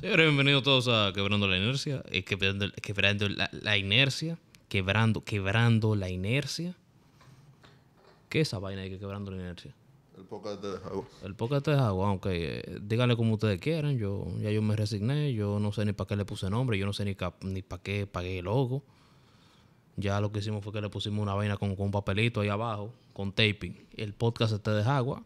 Señores, bienvenidos todos a Quebrando la Inercia. Eh, quebrando, quebrando la, inercia. Quebrando, quebrando la inercia. ¿Qué es esa vaina de que quebrando la inercia? El podcast de agua, El podcast de Jaguar, aunque eh, díganle como ustedes quieran. Yo, ya yo me resigné. Yo no sé ni para qué le puse nombre. Yo no sé ni, ni para qué pagué el logo. Ya lo que hicimos fue que le pusimos una vaina con, un papelito ahí abajo, con taping. El podcast este de agua.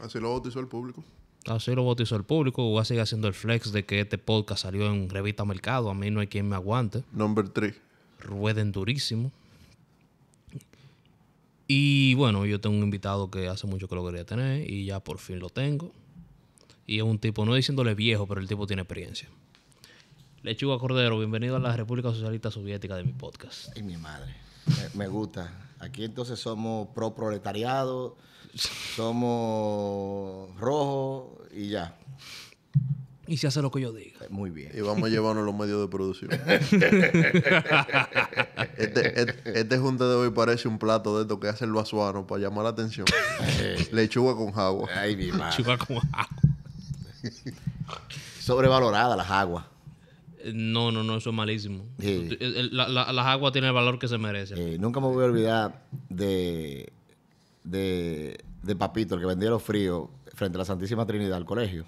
Así lo bautizó el público. Así lo bautizó el público. Voy a seguir haciendo el flex de que este podcast salió en Revista Mercado. A mí no hay quien me aguante. Number 3. Rueden durísimo. Y bueno, yo tengo un invitado que hace mucho que lo quería tener y ya por fin lo tengo. Y es un tipo, no diciéndole viejo, pero el tipo tiene experiencia. Lechuga Cordero, bienvenido a la República Socialista Soviética de mi podcast. Y mi madre. Me, gusta. Aquí entonces somos pro proletariado, somos rojo y ya. Y se hace lo que yo diga. Eh, muy bien. Y vamos a llevarnos los medios de producción. Este, este, este, junte de hoy parece un plato de esto que hace el basuano para llamar la atención. Eh. Lechuga con agua. Ay, mi madre. Lechuga con agua. Sobrevalorada las aguas. No, no, no, eso es malísimo. las aguas tienen el valor que se merecen. nunca me voy a olvidar de, de, de Papito, el que vendía los fríos frente a la Santísima Trinidad al colegio.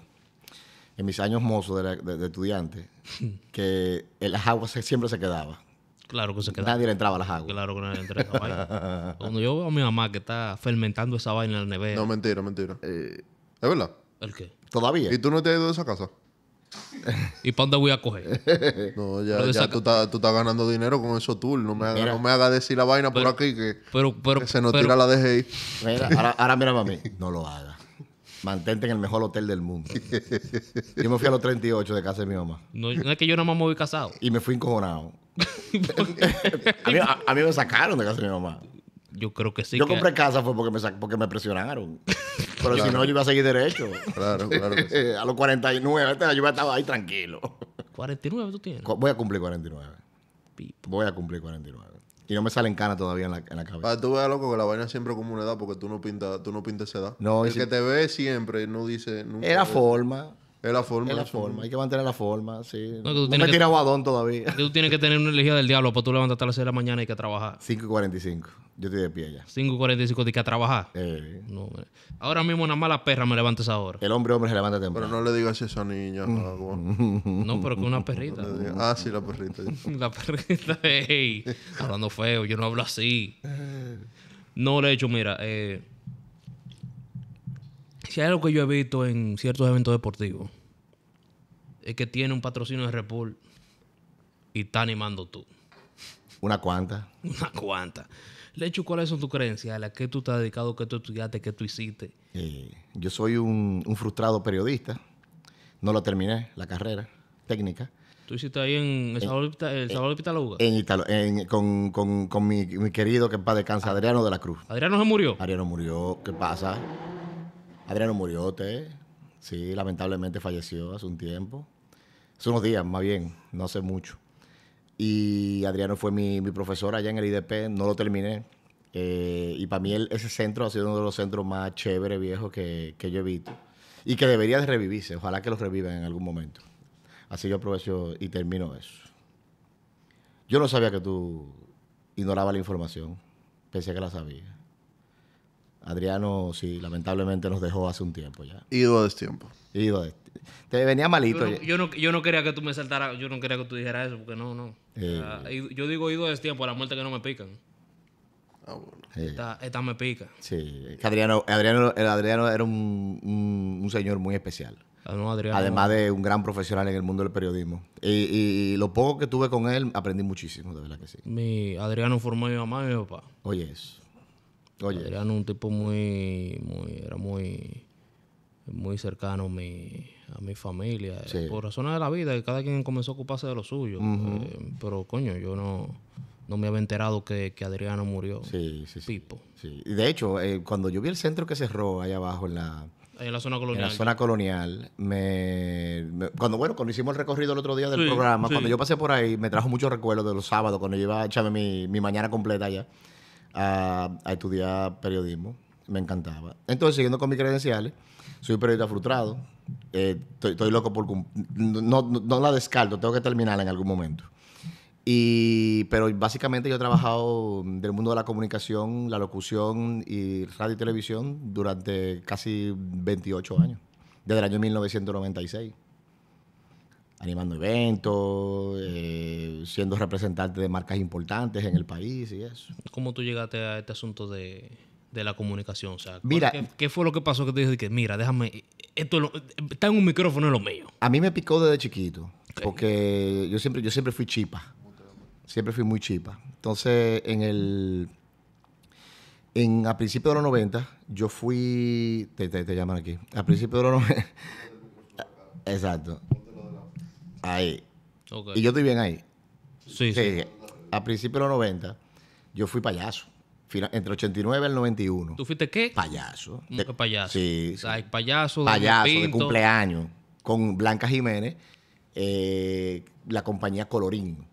En mis años mozos de, de, estudiante, que las aguas siempre se quedaban. Claro que se quedaba. Nadie le entraba a las aguas. Claro que nadie le entraba. Cuando yo veo a mi mamá que está fermentando esa vaina en la nevera. No, mentira, mentira. Eh, ¿Es verdad? ¿El qué? Todavía. ¿Y tú no te has ido de esa casa? ¿Y para dónde voy a coger? No, ya, ya tú, estás, estás, ganando dinero con eso, tú. No me hagas decir la vaina por aquí que, se nos tira la DGI. Mira, ahora, mira mírame No lo hagas. Mantente en el mejor hotel del mundo. Yo me fui a los 38 de casa de mi mamá. No, es que yo nada más me voy casado. Y me fui encojonado. a, mí, a, mí, me sacaron de casa de mi mamá yo creo que sí. Yo compré casa fue porque me, porque me presionaron. Pero si no, yo iba a seguir derecho. Claro, claro. a los 49, yo estaba ahí tranquilo. ¿49 tú tienes? Voy a cumplir 49. Voy a cumplir 49. Y no me salen canas todavía en la, en la cabeza. Ah, tú ves, loco, que la vaina siempre como una edad porque tú no pintas, tú no pintas esa edad. No, El que te ve siempre no dice nunca. Era forma. Es la forma. Es la forma. Hay que mantener la forma, sí. No, tú me tira aguadón todavía. Tú tienes que tener una energía del diablo para tú levantarte a las 6 de la mañana y que trabajar. 5.45. Yo estoy de pie ya. 5.45 de que a trabajar. Eh. No, Ahora mismo una mala perra me levanta esa hora. El hombre hombre se levanta temprano. Pero no le digas así a niños. Mm. no, no, pero que una perrita. ah, sí, la perrita. la perrita, ey. Hablando feo, yo no hablo así. No, le he hecho, mira, eh, que es algo que yo he visto en ciertos eventos deportivos, es que tiene un patrocinio de Repul y está animando tú. Una cuanta. Una cuanta. hecho ¿cuáles son tus creencias? ¿A las que tú estás dedicado? ¿Qué tú estudiaste? ¿Qué tú hiciste? Eh, yo soy un, frustrado periodista. No lo terminé, la carrera técnica. ¿Tú hiciste ahí en El Salvador, de Pitaluga? En Italo, con, con, mi, querido que es padre descansa, ah. Adriano de la Cruz. ¿Adriano se murió? Adriano murió. ¿Qué pasa? Adriano murió, sí, lamentablemente falleció hace un tiempo. Hace unos días, más bien, no hace mucho. Y Adriano fue mi, profesor allá en el IDP, no lo terminé. Eh, y para mí ese centro ha sido uno de los centros más chéveres, viejos que, que, yo he visto. Y que debería revivirse. Ojalá que los revivan en algún momento. Así yo aprovecho y termino eso. Yo no sabía que tú ignorabas la información. Pensé que la sabías. Adriano, sí, lamentablemente nos dejó hace un tiempo ya. Ido a destiempo. Ido Te venía malito. Yo no, yo no, quería que tú me saltaras, yo no quería que tú dijeras eso, porque no, no. Eh. yo digo ido a tiempo a la muerte que no me pican. Ah, eh. esta, me pica. Sí, Adriano, Adriano, el Adriano era un, señor muy especial. Ah, Además de un gran profesional en el mundo del periodismo. Y, lo poco que tuve con él, aprendí muchísimo, de verdad que sí. Mi Adriano formó mi mamá y mi papá. Oye, eso. Oye, era un tipo muy, era muy, muy cercano a mi, a mi familia. Eh, por razones de la vida, y cada quien comenzó a ocuparse de lo suyo. Eh, pero coño, yo no, me había enterado que, Adriano murió. Sí, sí, sí. Pipo. Y de hecho, eh, cuando yo vi el centro que cerró allá abajo en la, la zona colonial. En la zona colonial. Me, cuando, bueno, cuando hicimos el recorrido el otro día del programa, cuando yo pasé por ahí, me trajo muchos recuerdos de los sábados, cuando yo iba a echarme mi, mi mañana completa allá a, estudiar periodismo. Me encantaba. Entonces, siguiendo con mis credenciales, soy periodista frustrado. Eh, estoy, loco por... No, no, la descarto, tengo que terminarla en algún momento. Y, pero básicamente yo he trabajado del mundo de la comunicación, la locución y radio y televisión durante casi 28 años, desde el año 1996 animando eventos, eh, siendo representante de marcas importantes en el país y eso. ¿Cómo tú llegaste a este asunto de, la comunicación? O sea, mira, qué, fue lo que pasó que te dije que, mira, déjame, esto está en un micrófono en lo mío? A mí me picó desde chiquito, porque yo siempre, yo siempre fui chipa, siempre fui muy chipa. Entonces, en el... En, a principios de los 90, yo fui... Te, llaman aquí. A principios de los 90... Exacto ahí. Y yo estoy bien ahí. Sí, sí, A principios de los 90, yo fui payaso. Final, entre 89 y el 91. ¿Tú fuiste qué? Payaso. payaso? Sí. payaso, payaso de, cumpleaños con Blanca Jiménez, eh, la compañía Colorín.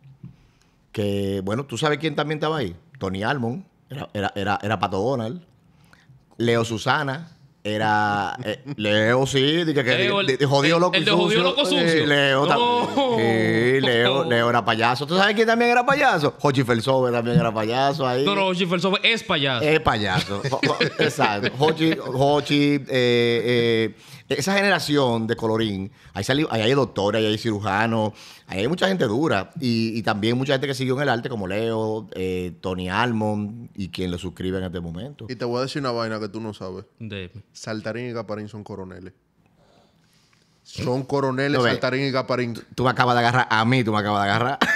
Que, bueno, ¿tú sabes quién también estaba ahí? Tony Almond, era, era, era, era Pato Donald, Leo Susana, era eh, Leo, sí, dije que Leo, el, de, loco el, Leo también. Oh. Sí, Leo, Leo era payaso. ¿Tú sabes quién también era payaso? Hochi Felsover también era payaso ahí. No, no, Hochi Felsover es payaso. Es payaso. Exacto. Hochi... eh, eh esa generación de colorín, ahí, hay doctores, ahí hay cirujanos, ahí hay mucha gente dura y, también mucha gente que siguió en el arte como Leo, eh, Tony Almond y quien lo suscribe en este momento. Y te voy a decir una vaina que tú no sabes. De... Saltarín y Caparín son coroneles. Son coroneles, Saltarín y Caparín. Tú me acabas de agarrar a mí, tú me acabas de agarrar.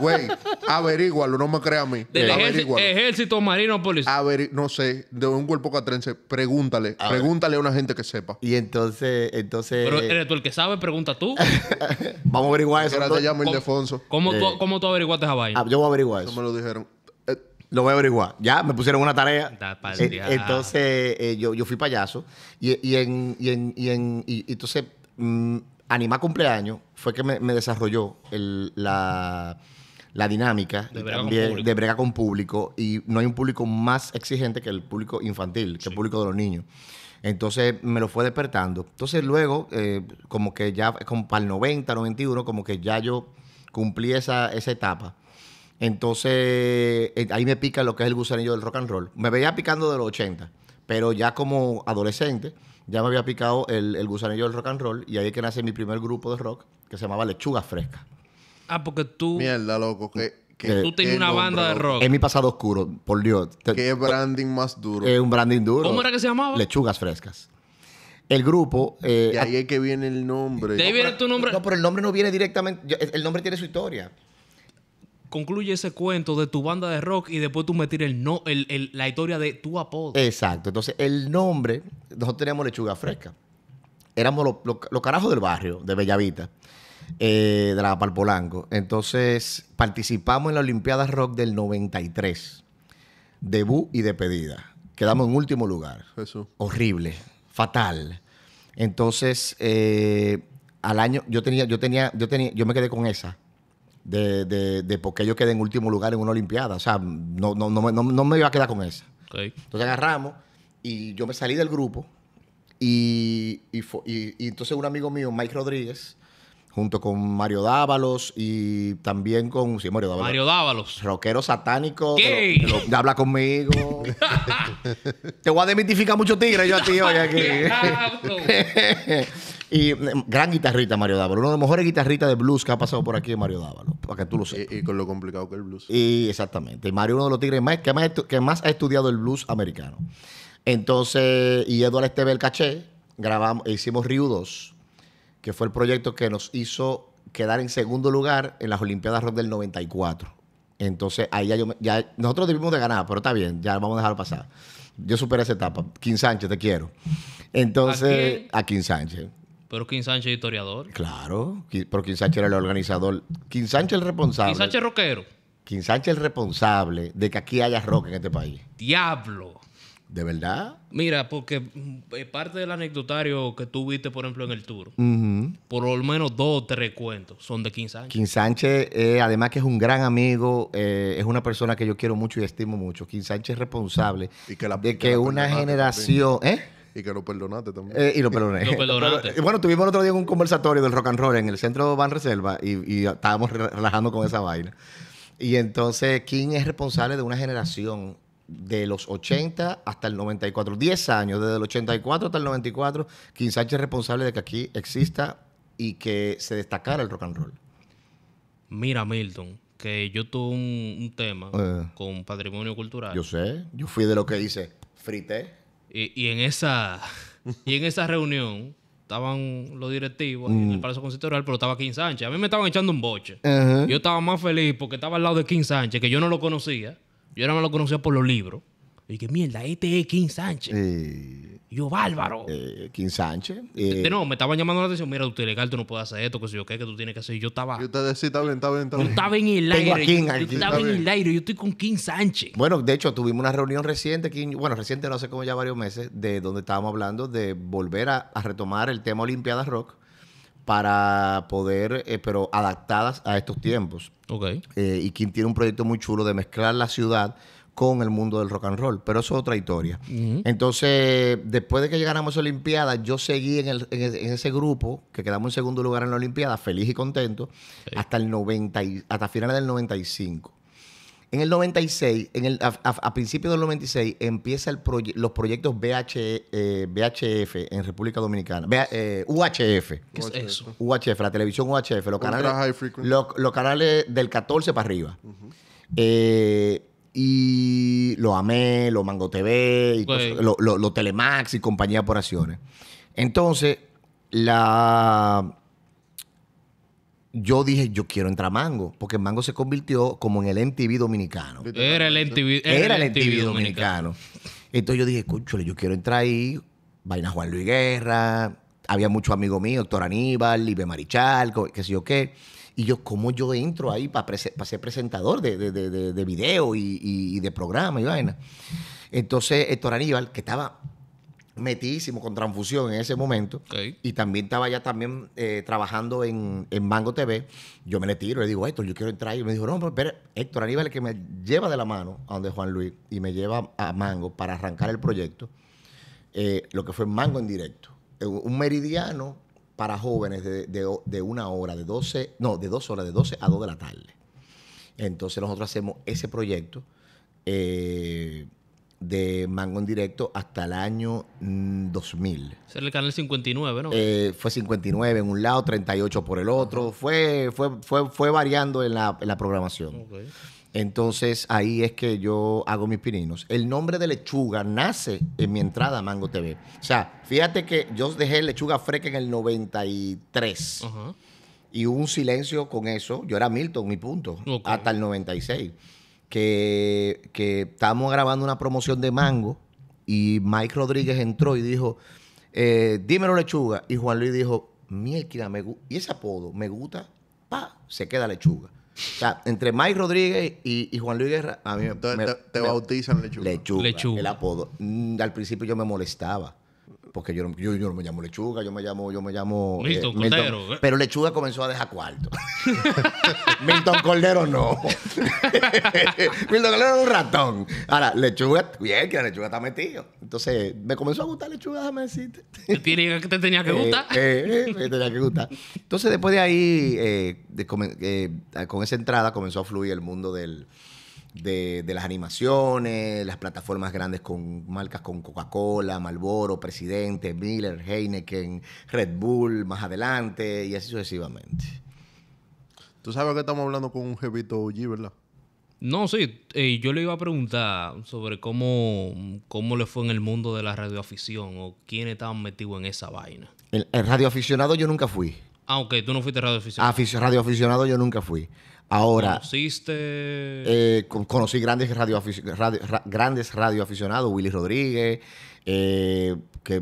Güey, averígualo, no me crea a mí. Del ejército, ejército, marino, policía. no sé, de un cuerpo catrense, pregúntale. pregúntale a una gente que sepa. Y entonces, entonces. Pero eres tú el que sabe, pregunta tú. Vamos a averiguar eso. Ahora te llamo Ildefonso. ¿Cómo, tú, eh. ¿Cómo tú averiguaste a ah, yo voy a averiguar eso. No me lo dijeron. Eh, lo voy a averiguar. Ya, me pusieron una tarea. Eh, entonces, yo, yo, fui payaso. Y, y en, y, en, y, y entonces, mmm, Animar Cumpleaños fue que me, me desarrolló el, la la dinámica de brega de con público. Y no hay un público más exigente que el público infantil, que el público de los niños. Entonces me lo fue despertando. Entonces luego, eh, como que ya, como para el 90, 91, como que ya yo cumplí esa, etapa. Entonces eh, ahí me pica lo que es el gusanillo del rock and roll. Me veía picando de los 80, pero ya como adolescente ya me había picado el, el gusanillo del rock and roll y ahí es que nace mi primer grupo de rock que se llamaba Lechuga Fresca. Ah, porque tú. Mierda, loco. Que, tú tenías una banda de rock. Es mi pasado oscuro, por Dios. Qué branding más duro. Es un branding duro. ¿Cómo era que se llamaba? Lechugas frescas. El grupo. y eh, ahí es que viene el nombre. De ahí viene tu nombre. No, pero el nombre no viene directamente. El nombre tiene su historia concluye ese cuento de tu banda de rock y después tú metes el no, la historia de tu apodo. Exacto. Entonces, el nombre, nosotros teníamos lechuga fresca. Éramos los carajos del barrio, de Bellavita. Eh, de la Palpolanco. Entonces, participamos en la Olimpiada Rock del 93, debut y despedida. Quedamos en último lugar. Eso. Horrible, fatal. Entonces, eh, al año, yo tenía, yo tenía, yo tenía, yo me quedé con esa. De, de, de por yo quedé en último lugar en una Olimpiada. O sea, no, no, no, no, me iba a quedar con esa. Entonces agarramos y yo me salí del grupo. y, y entonces un amigo mío, Mike Rodríguez, junto con Mario Dávalos y también con. Sí, Mario Dávalos. Mario Dávalos. Rockero satánico. ¿Qué? habla conmigo. Te voy a demitificar mucho tigre yo a ti hoy aquí. y mm, gran guitarrita Mario Dávalos. Uno de los mejores guitarristas de blues que ha pasado por aquí Mario Dávalos. Para que tú lo sepas. Y, con lo complicado que es el blues. Y exactamente. El Mario, uno de los tigres más, que, más, ha estudiado el blues americano. Entonces, y Eduardo Esteve el Caché, grabamos, hicimos Ryu 2 que fue el proyecto que nos hizo quedar en segundo lugar en las Olimpiadas Rock del 94. Entonces, ahí ya yo, nosotros debimos de ganar, pero está bien, ya vamos a dejarlo pasar. Yo superé esa etapa. Quin Sánchez, te quiero. Entonces, a Quin Sánchez. Pero Quin Sánchez es historiador. Claro, pero Quin Sánchez era el organizador. Quin Sánchez el responsable. Quin Sánchez rockero. Quin Sánchez el responsable de que aquí haya rock en este país. Diablo. ¿De verdad? Mira, porque mm, eh, parte del anecdotario que tuviste, viste, por ejemplo, en el tour, por lo menos dos te tres son de King Sánchez. King Sánchez, eh, además que es un gran amigo, eh, es una persona que yo quiero mucho y estimo mucho. King Sánchez es responsable de que, una generación... ¿eh? Y que lo perdonaste también. y lo perdoné. lo perdonaste. bueno, tuvimos otro día un conversatorio del rock and roll en el centro Van Reserva y, estábamos relajando con esa vaina. Y entonces King es responsable de una generación de los 80 hasta el 94, 10 años, desde el 84 hasta el 94, King Sánchez es responsable de que aquí exista y que se destacara el rock and roll. Mira, Milton, que yo tuve un, tema eh. con patrimonio cultural. Yo sé, yo fui de lo que dice frité. Y, en esa y en esa reunión estaban los directivos en el mm. Palacio constitucional pero estaba King Sánchez. A mí me estaban echando un boche. Yo estaba más feliz porque estaba al lado de King Sánchez, que yo no lo conocía. Yo no me lo conocía por los libros. Y que mierda, este es King Sánchez. Eh, yo, bárbaro. Eh, King Sánchez. Eh. no, me estaban llamando la atención. Mira, tú usted legal, tú no puedes hacer esto, que si yo qué, que tú tienes que hacer. Y yo estaba. Yo estaba, decía está bien, está estaba en el aire. yo, estaba en el aire. Yo estoy con King Sánchez. Bueno, de hecho, tuvimos una reunión reciente, bueno, reciente no sé cómo ya varios meses, de donde estábamos hablando de volver a retomar el tema Olimpiadas Rock para poder, eh, pero adaptadas a estos tiempos. Okay. Eh, y quien tiene un proyecto muy chulo de mezclar la ciudad con el mundo del rock and roll, pero eso es otra historia. Entonces, después de que llegáramos a la Olimpiada, yo seguí en, ese grupo, que quedamos en segundo lugar en la Olimpiada, feliz y contento, hasta el 90 hasta finales del 95. En el 96, en a, principios del 96, empieza los proyectos BH, VHF e, eh, en República Dominicana. Eh, UHF. ¿Qué es eso? UHF, la televisión UHF, los canales, del 14 para arriba. Eh, y los AME, los Mango TV, y lo, Telemax y compañía por acciones. Entonces, la yo dije, yo quiero entrar a Mango, porque Mango se convirtió como en el MTV dominicano. Era el MTV, dominicano. Entonces yo dije, escúchale, yo quiero entrar ahí, vaina Juan Luis Guerra, había muchos amigos míos, doctor Aníbal, Libe Marichal, qué sé yo qué. Y yo, ¿cómo yo entro ahí para, ser presentador de, de, video y, de programa y vaina? Entonces, Héctor Aníbal, que estaba metísimo, con Transfusión en ese momento. Y también estaba ya también eh, trabajando en, Mango TV. Yo me le tiro, le digo, Héctor, yo quiero entrar. Y me dijo, no, pero espera, Héctor Aníbal que me lleva de la mano a donde Juan Luis y me lleva a Mango para arrancar el proyecto. Eh, lo que fue Mango en directo. Eh, un meridiano para jóvenes de, de, una hora, de 12, no, de dos horas, de 12 a 2 de la tarde. Entonces nosotros hacemos ese proyecto. Eh, de Mango en directo hasta el año 2000. Mm, Ese era el canal 59, ¿no? Eh, fue 59 en un lado, 38 por el otro. Fue, fue, fue, fue variando en la, programación. Entonces ahí es que yo hago mis pininos. El nombre de lechuga nace en mi entrada a Mango TV. O sea, fíjate que yo dejé lechuga fresca en el 93. Y hubo un silencio con eso. Yo era Milton, mi punto. Hasta el 96 que, que estábamos grabando una promoción de mango y Mike Rodríguez entró y dijo, eh, dímelo lechuga. Y Juan Luis dijo, mierda, me y ese apodo, me gusta, pa, se queda lechuga. O sea, entre Mike Rodríguez y, Juan Luis Guerra, a mí te, bautizan lechuga. lechuga. el apodo. Mm, al principio yo me molestaba porque yo, yo, yo no me llamo lechuga, yo me llamo, yo me llamo eh, Milton, Cordero. ¿eh? Pero lechuga comenzó a dejar cuarto. Milton Cordero no. Milton Cordero era un ratón. Ahora, lechuga, bien que lechuga está metido. Entonces, me comenzó a gustar lechuga, déjame decirte. ¿Te, tenía que eh, gustar? Eh, te tenía que gustar. Entonces, después de ahí, con esa entrada comenzó a fluir el mundo del de, las animaciones, las plataformas grandes con marcas con Coca-Cola, Marlboro Presidente, Miller, Heineken, Red Bull, más adelante y así sucesivamente. Tú sabes que estamos hablando con un jevito OG, ¿verdad? No, sí. Eh, yo le iba a preguntar sobre cómo, cómo le fue en el mundo de la radioafición o quién estaba metido en esa vaina. El, radioaficionado yo nunca fui. Ah, ok. Tú no fuiste radioaficionado. Ah, radioaficionado yo nunca fui. Ahora. ¿Conociste? Eh, conocí grandes, radioaficionados, radio, grandes radioaficionados, Willy Rodríguez, eh, que,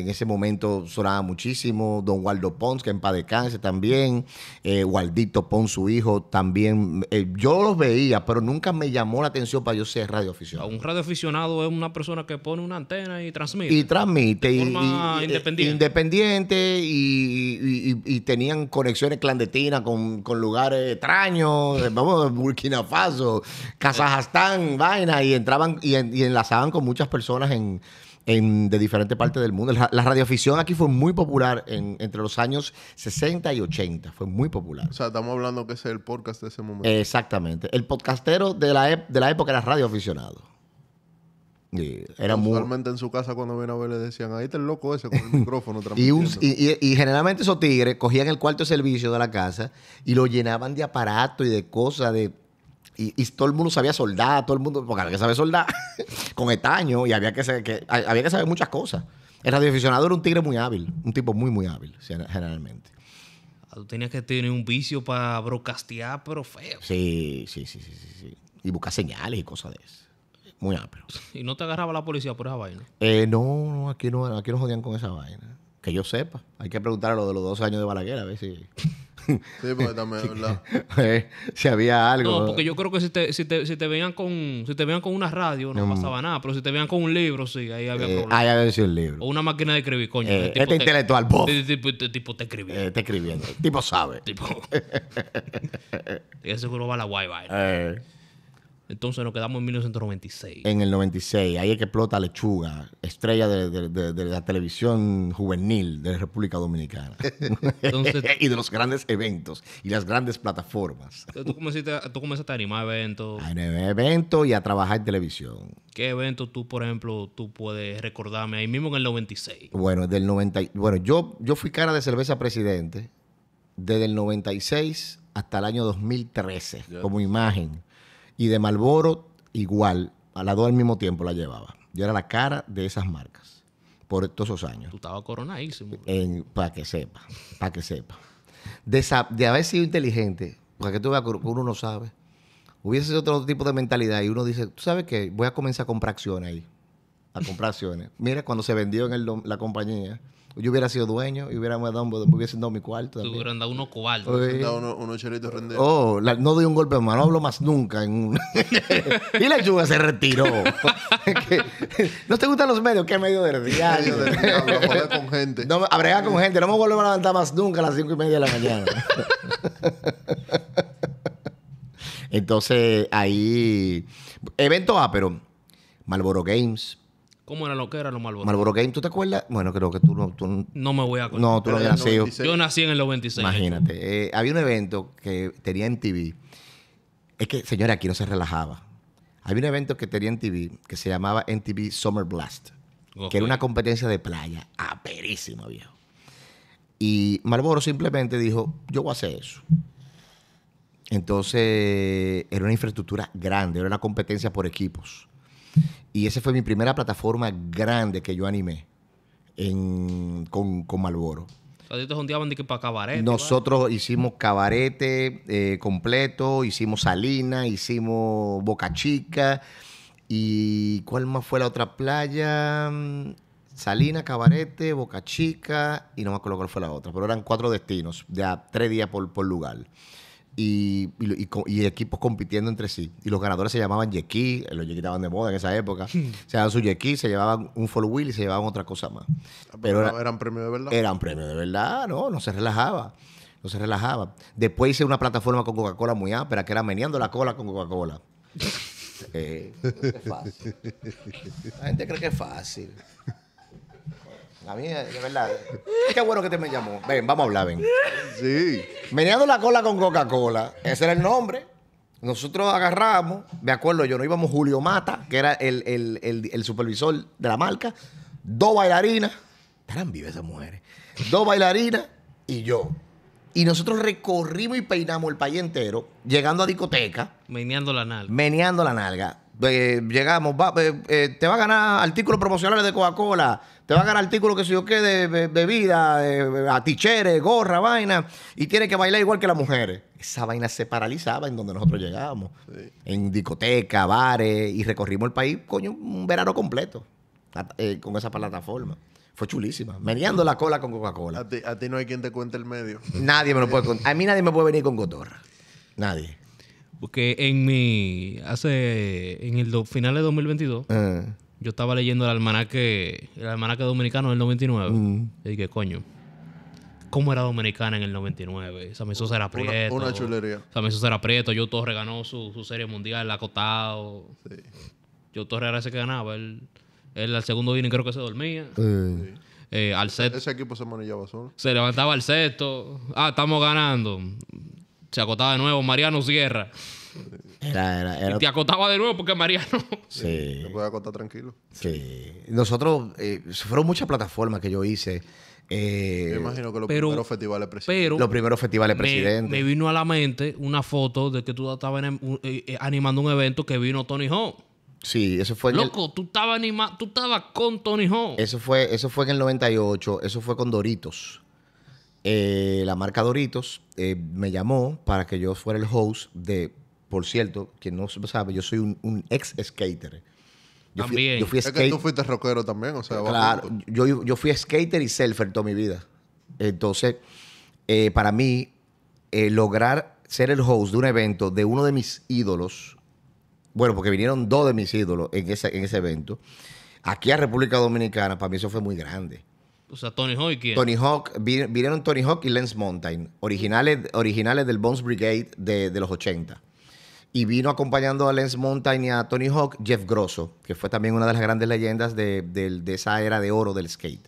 en ese momento sonaba muchísimo, don Waldo Pons, que en paz descanse también, eh, Waldito Pons, su hijo, también. Eh, yo los veía, pero nunca me llamó la atención para yo ser radioaficionado. Un radioaficionado es una persona que pone una antena y transmite. Y transmite. Eh, independiente. Independiente y, tenían conexiones clandestinas con, con lugares extraños, eh, vamos, Burkina Faso, Kazajstán, vaina, y entraban y enlazaban con muchas personas en en, de diferentes partes del mundo. La, radioafición aquí fue muy popular entre los años 60 y 80. Fue muy popular. O sea, estamos hablando que es el podcast de ese momento. Exactamente. El podcastero de la, de la época era radioaficionado. Normalmente en su casa cuando ven a ver le decían, ahí está el loco ese con el micrófono. y, generalmente esos tigres cogían el cuarto servicio de la casa y lo llenaban de aparatos y de cosas, de y, y, todo el mundo sabía soldar, todo el mundo, porque había que saber soldar con estaño y había que, saber, que, había que saber muchas cosas. El radioaficionado era un tigre muy hábil, un tipo muy, muy hábil, generalmente. Ah, tú tenías que tener un vicio para broadcastear, pero feo. Sí, sí, sí, sí, sí. Y buscar señales y cosas de eso. Muy amplio. ¿Y no te agarraba la policía por esa vaina? Eh, no, no, aquí no, aquí jodían con esa vaina. Que yo sepa. Hay que preguntar a lo de los 12 años de Balaguer a ver si... Sí, porque también, ¿verdad? Eh, si había algo. No, porque yo creo que si te, si te, si te veían con si te veían con una radio no, mm. pasaba nada, pero si te veían con un libro, sí, ahí había eh, problemas. Ahí había sido un libro. O una máquina de escribir, coño. Eh, este intelectual, vos. tipo, este tipo te escribiendo. Eh, te escribiendo. tipo sabe. Tipo. y seguro va a la Wi-Fi. Entonces nos quedamos en 1996. En el 96, ahí es que explota Lechuga, estrella de, la televisión juvenil de la República Dominicana. y de los grandes eventos y las grandes plataformas. Tú comenzaste, tú a animar eventos. A animar eventos y a trabajar en televisión. ¿Qué evento tú, por ejemplo, tú puedes recordarme ahí mismo en el 96? Bueno, del 90, bueno yo, yo fui cara de cerveza presidente desde el 96 hasta el año 2013 como imagen y de Malboro, igual, a las dos al mismo tiempo la llevaba. Yo era la cara de esas marcas por todos esos años. Tú estabas coronadísimo. Para que sepa, para que sepa. De, haber sido inteligente, porque tú uno no sabe, hubiese sido otro tipo de mentalidad y uno dice, tú sabes qué, voy a comenzar a comprar acciones ahí, a comprar acciones. Mira, cuando se vendió en la compañía, yo hubiera sido dueño y hubiéramos dado, hubiese dado mi cuarto. Tú hubieran dado unos cuartos. Hubieran unos uno chelitos rendidos. Oh, no doy un golpe más no hablo más nunca. y la ychuga se retiró. ¿No te gustan los medios? ¿Qué medio del día? De... con gente. No, con gente. No me vuelvo a levantar más nunca a las cinco y media de la mañana. Entonces, ahí. Evento A, ah, pero Marlboro Games ¿Cómo era lo que era los Marlboro? Marlboro Game, ¿tú te acuerdas? Bueno, creo que tú no... No me voy a acordar. No, tú no nacido. Yo nací en el 96. Imagínate. Eh, había un evento que tenía en TV. Es que, señora, aquí no se relajaba. Había un evento que tenía en TV que se llamaba NTV Summer Blast, que era una competencia de playa, aperísima, viejo. Y Marlboro simplemente dijo, yo voy a hacer eso. Entonces, era una infraestructura grande, era una competencia por equipos. Y esa fue mi primera plataforma grande que yo animé con, con Malboro. te que para cabaret. Nosotros hicimos cabarete eh, completo, hicimos Salina, hicimos Boca Chica. ¿Y cuál más fue la otra playa? Salina, Cabarete, Boca Chica y no me acuerdo cuál fue la otra, pero eran cuatro destinos, ya tres días por, por lugar y, equipos compitiendo entre sí. Y los ganadores se llamaban yequis los yequis estaban de moda en esa época. Hmm. se daban su yequis se llevaban un full wheel y se llevaban otra cosa más. Ah, pero, eran premios de verdad. Eran premios de verdad, no, no se relajaba. No se relajaba. Después hice una plataforma con Coca-Cola muy áspera que era meneando la cola con Coca-Cola. eh, fácil. La gente cree que es fácil. A mí, de verdad. Qué bueno que te me llamó. Ven, vamos a hablar, ven. Sí. Meneando la cola con Coca-Cola. Ese era el nombre. Nosotros agarramos, me acuerdo yo, no íbamos Julio Mata, que era el, el supervisor de la marca, dos bailarinas, estarán vivas esas mujeres, dos bailarinas y yo. Y nosotros recorrimos y peinamos el país entero, llegando a discoteca. Meneando la nalga. Meneando la nalga eh, llegamos, eh, eh, te va a ganar artículos promocionales de Coca-Cola, te va a ganar artículos que si yo qué de, de bebida, aticheres, gorra, vaina, y tiene que bailar igual que las mujeres. Esa vaina se paralizaba en donde nosotros llegábamos, en discotecas, bares, y recorrimos el país, coño, un verano completo con esa plataforma. Fue chulísima. Meneando la cola con Coca-Cola. A ti, no hay quien te cuente el medio. Nadie me lo puede contar. A mí nadie me puede venir con gotorra Nadie. Porque en mi. Hace. En el final de 2022. Eh. Yo estaba leyendo el almanaque. El almanaque dominicano del 99. Mm. Y dije, coño. ¿Cómo era dominicana en el 99? esa Sosa era prieto. Una, chulería. Sosa era prieto. Yo Torre ganó su, serie mundial, acotado. Sí. Yo Torre era ese que ganaba. Él, al segundo inning creo que se dormía. Eh. Eh, al set, ese equipo se manillaba solo. Se levantaba al sexto. Ah, estamos ganando se acotaba de nuevo Mariano Sierra. Y te acotaba de nuevo porque Mariano. Sí. Te puedes acotar tranquilo. Sí. Nosotros, eh, fueron muchas plataformas que yo hice. Eh, yo imagino que los primeros festivales presidentes. Los primeros festivales presidentes. Me vino a la mente una foto de que tú estabas eh, animando un evento que vino Tony Hawk. Sí, eso fue. Loco, tú estabas anima... tú con Tony Hawk. Eso fue, eso fue en el 98, eso fue con Doritos. Eh, la marca Doritos eh, me llamó para que yo fuera el host de, por cierto, quien no sabe, yo soy un, ex skater. Yo también. yo fui que tú fuiste rockero también, Claro, yo, fui skater y surfer toda mi vida. Entonces, eh, para mí, lograr ser el host de un evento de uno de mis ídolos, bueno, porque vinieron dos de mis ídolos en ese, en ese evento, aquí a República Dominicana, para mí eso fue muy grande. O sea, Tony Hawk. y ¿quién? Tony Hawk, vinieron Tony Hawk y Lance Mountain, originales, originales del Bones Brigade de, los 80. Y vino acompañando a Lance Mountain y a Tony Hawk Jeff Grosso, que fue también una de las grandes leyendas de, de esa era de oro del skate.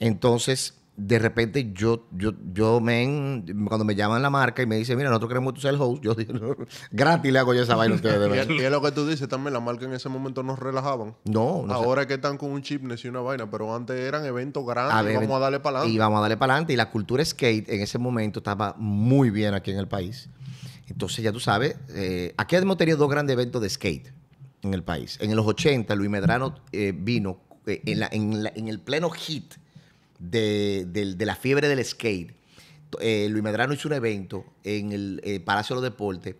Entonces, de repente yo, yo, yo me, cuando me llaman la marca y me dicen, mira, nosotros queremos que tú el host, yo digo, gratis le hago yo esa vaina ustedes. y es lo que tú dices también, la marca en ese momento nos relajaban. No, no Ahora que están con un chipness y una vaina, pero antes eran eventos grandes ah, vamos a darle para adelante. Y vamos a darle para adelante. Y la cultura skate en ese momento estaba muy bien aquí en el país. Entonces ya tú sabes, eh, aquí hemos tenido dos grandes eventos de skate en el país. En los 80, Luis Medrano eh, vino eh, en, en el pleno hit de, la fiebre del skate. Eh, Luis Medrano hizo un evento en el eh, Palacio de los Deportes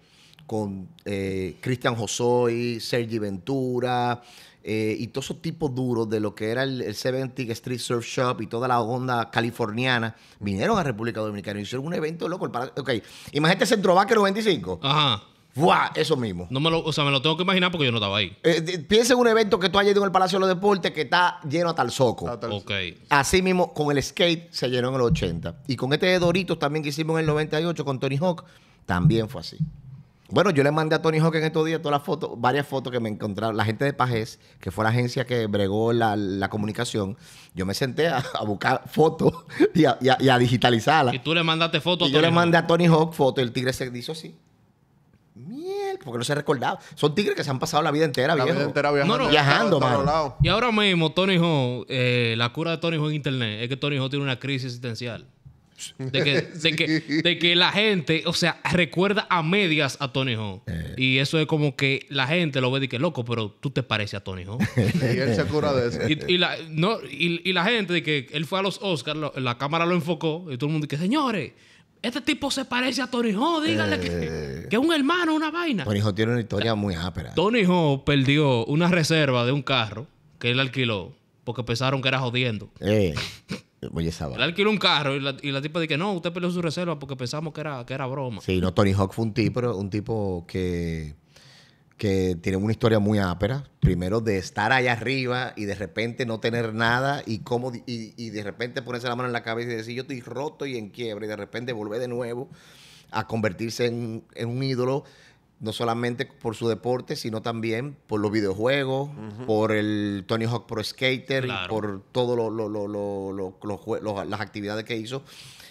con eh, Cristian Josoy, Sergi Ventura y todos esos tipos duros de lo que era el, 70 Street Surf Shop y toda la onda californiana. Vinieron a República Dominicana y hicieron un evento loco. El imagínate Centro Vaque 95. Ajá. Eso mismo. No me lo, o sea, me lo tengo que imaginar porque yo no estaba ahí. Eh, piensa en un evento que tú hayas ido en el Palacio de los Deportes que está lleno hasta el soco. Así mismo, con el skate se llenó en el 80. Y con este de Doritos también que hicimos en el 98 con Tony Hawk, también fue así. Bueno, yo le mandé a Tony Hawk en estos días todas las fotos, varias fotos que me encontraron. La gente de Pajés, que fue la agencia que bregó la, comunicación, yo me senté a, buscar fotos y a, digitalizarlas. Y tú le mandaste fotos a Yo le mandé a Tony Hawk fotos y el tigre se hizo así porque no se ha recordado? Son tigres que se han pasado la vida entera, la vida entera viajando. Y ahora mismo, Tony Ho, eh, la cura de Tony Ho en internet es que Tony Ho tiene una crisis existencial. De que, la gente, o sea, recuerda a medias a Tony Ho. Eh. Y eso es como que la gente lo ve y que loco, pero tú te pareces a Tony Ho. y él se cura de eso. Y, la, gente, de que él fue a los Oscars, la, la cámara lo enfocó y todo el mundo dice, señores, este tipo se parece a Tony Hawk, dígale que es eh. un hermano, una vaina. Tony Hawk tiene una historia muy áspera. Tony Hawk perdió una reserva de un carro que él alquiló porque pensaron que era jodiendo. Eh, oye, alquiló un carro y la, y la tipa dice que no, usted perdió su reserva porque pensamos que era, que era broma. Sí, no, Tony Hawk fue un un tipo que que tiene una historia muy ápera. Primero de estar allá arriba y de repente no tener nada y, cómo, y, de repente ponerse la mano en la cabeza y decir yo estoy roto y en quiebra y de repente volver de nuevo a convertirse en, un ídolo no solamente por su deporte, sino también por los videojuegos, por el Tony Hawk Pro Skater, y por todas lo, lo, lo, las actividades que hizo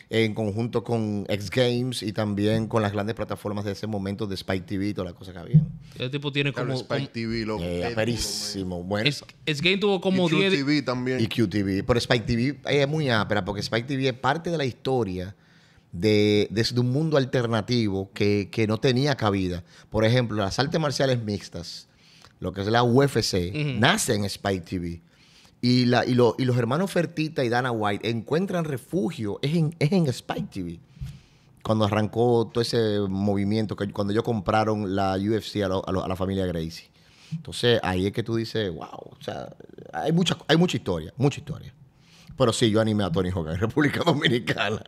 en conjunto con X Games y también con las grandes plataformas de ese momento de Spike TV y toda la cosa que había. Ese tipo tiene como. Spike TV, lo eh, Bueno. X Games tuvo como y QTV también. Y QTV. Pero Spike TV es muy ápera porque Spike TV es parte de la historia. De, un mundo alternativo que, que, no tenía cabida. Por ejemplo, las artes marciales mixtas, lo que es la UFC, nace en Spike TV y, y, los hermanos Fertita y Dana White encuentran refugio, es en, es Spike TV. Cuando arrancó todo ese movimiento, que, cuando ellos compraron la UFC a, a, la familia Gracie. Entonces ahí es que tú dices, wow, o sea, hay mucha, hay mucha historia, mucha historia. Pero sí, yo animé a Tony Hogan en República Dominicana.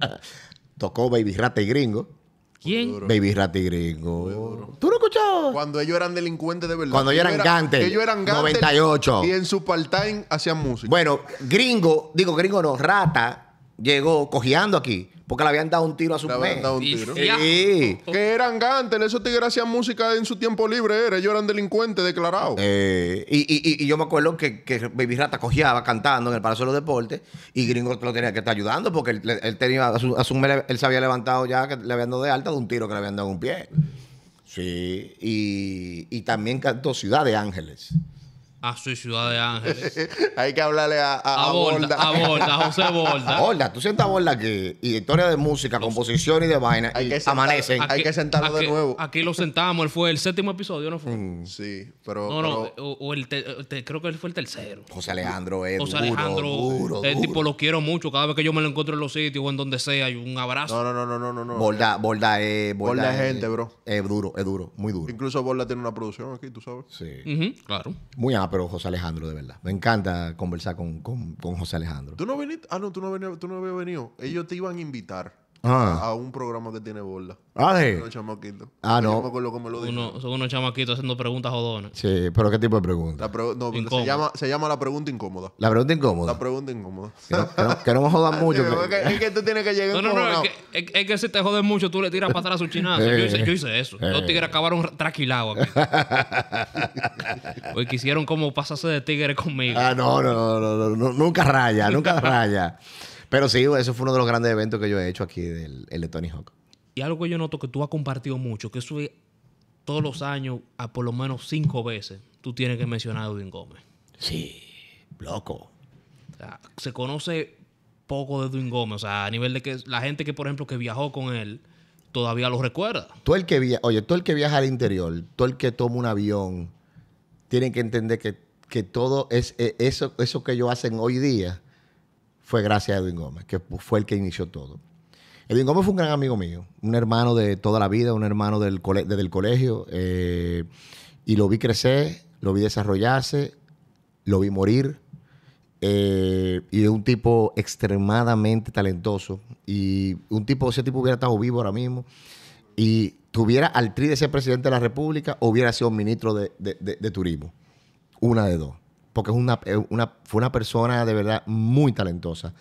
Tocó Baby Rata y Gringo. ¿Quién? Baby y Gringo. ¿Tú no escuchabas? Cuando ellos eran delincuentes de verdad. Cuando ellos eran gantes. Ellos eran gantes. 98. Y en su part-time hacían música. Bueno, Gringo, digo Gringo no, Rata llegó cojeando aquí. Porque le habían dado un tiro a su Le habían dado un tiro. Sí. Que eran gantes, eso tigres hacían música en su tiempo libre, era. ellos eran delincuentes declarados. Eh, y, yo me acuerdo que, que Baby Rata cojeaba cantando en el Palacio de los Deportes y Gringo lo tenía que estar ayudando porque él, tenía, él se había levantado ya, que le habían dado de alta de un tiro que le habían dado un pie. Sí, y, y también cantó Ciudad de Ángeles a su ciudad de Ángeles. Hay que hablarle a, Borda, a Borda, a José Borda. Borda, tú sientas a Borda aquí y historia de música, composición y de vaina. amanecen. hay que sentarlo de nuevo. Aquí lo sentamos, él fue el séptimo episodio, ¿no fue? Mm. Sí, pero. No, no, creo que él fue el tercero. José Alejandro es. José Alejandro. Duro, tipo lo quiero mucho. Cada vez que yo me lo encuentro en los sitios o en donde sea, hay un abrazo. No, no, no, no, no. Borda, es. Borda, es gente, bro. Es duro, es duro, muy duro. Incluso Borda tiene una producción aquí, tú sabes. Sí. claro. Muy amplia pero José Alejandro, de verdad. Me encanta conversar con, con, José Alejandro. Tú no viniste. Ah, no, tú no, tú no habías venido. Ellos te iban a invitar. Ah. A, un programa que tiene Borda Ah, Unos chamaquitos. Ah, son unos chamaquitos haciendo preguntas jodonas. Sí, pero ¿qué tipo de preguntas? no, se llama, la pregunta incómoda. La pregunta incómoda. La pregunta incómoda. Que no, me jodan mucho. Es que tú tienes que llegar No, no, no. Es que, es, que, si te joden mucho, tú le tiras para atrás a su chinazo. yo, hice, yo hice eso. Eh. Los tigres acabaron tranquilados aquí. Hoy quisieron como pasarse de tigres conmigo. Ah, no, no, no, no nunca raya, nunca raya. Pero sí, eso fue uno de los grandes eventos que yo he hecho aquí, del, el de Tony Hawk. Y algo que yo noto que tú has compartido mucho, que eso todos los años, por lo menos cinco veces, tú tienes que mencionar a Edwin Gómez. Sí, loco. se conoce poco de Edwin Gómez, o sea, a nivel de que la gente que, por ejemplo, que viajó con él, todavía lo recuerda. Tú el que via Oye, tú el que viaja al interior, tú el que toma un avión, tienen que entender que, todo es, e-, eso, eso que ellos hacen hoy día fue gracias a Edwin Gómez, que fue el que inició todo. Edwin Gómez fue un gran amigo mío, un hermano de toda la vida, un hermano del colegio, eh, y lo vi crecer, lo vi desarrollarse, lo vi morir, eh, y es un tipo extremadamente talentoso, y un tipo, ese tipo hubiera estado vivo ahora mismo, y tuviera al tri de ser presidente de la República, o hubiera sido ministro de turismo, una de dos porque es una, fue una persona de verdad muy talentosa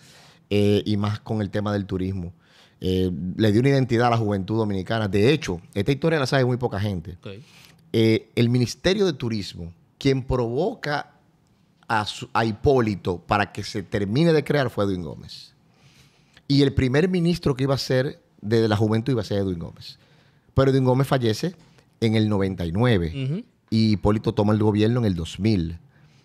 eh, y más con el tema del turismo. Eh, le dio una identidad a la juventud dominicana. De hecho, esta historia la sabe muy poca gente. Eh, el Ministerio de Turismo, quien provoca a, Hipólito para que se termine de crear fue Edwin Gómez. Y el primer ministro que iba a ser de la juventud iba a ser Edwin Gómez. Pero Edwin Gómez fallece en el 99 y Hipólito toma el gobierno en el 2000.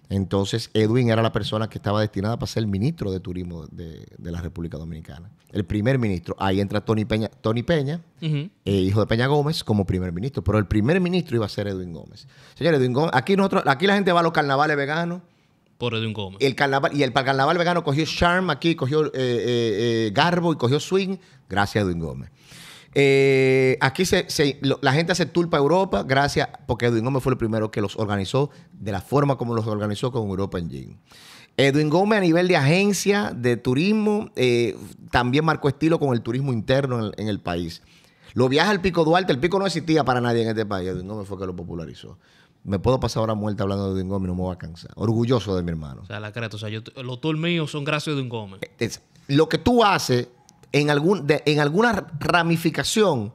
Entonces, Edwin era la persona que estaba destinada para ser ministro de Turismo de, la República Dominicana. El primer ministro. Ahí entra Tony Peña, Tony Peña eh, hijo de Peña Gómez, como primer ministro. Pero el primer ministro iba a ser Edwin Gómez. Señor Edwin Gómez, aquí, nosotros, aquí la gente va a los carnavales veganos. Por Edwin Gómez. El carnaval, y el carnaval vegano cogió Charm aquí, cogió eh, eh, Garbo y cogió Swing, gracias a Edwin Gómez. Eh, aquí la gente hace turpa Europa, gracias, porque Edwin Gómez fue el primero que los organizó, de la forma como los organizó con Europa Engine. Edwin Gómez a nivel de agencia de turismo eh, también marcó estilo con el turismo interno en el, país. Lo viaja al Pico Duarte, el Pico no existía para nadie en este país, Edwin Gómez fue que lo popularizó me puedo pasar ahora muerta hablando de Edwin Gómez, no me voy a cansar. Orgulloso de mi hermano. O sea, la creta, o sea, yo, los tours míos son gracias a Edwin Gómez. lo que tú haces en, algún, en alguna ramificación,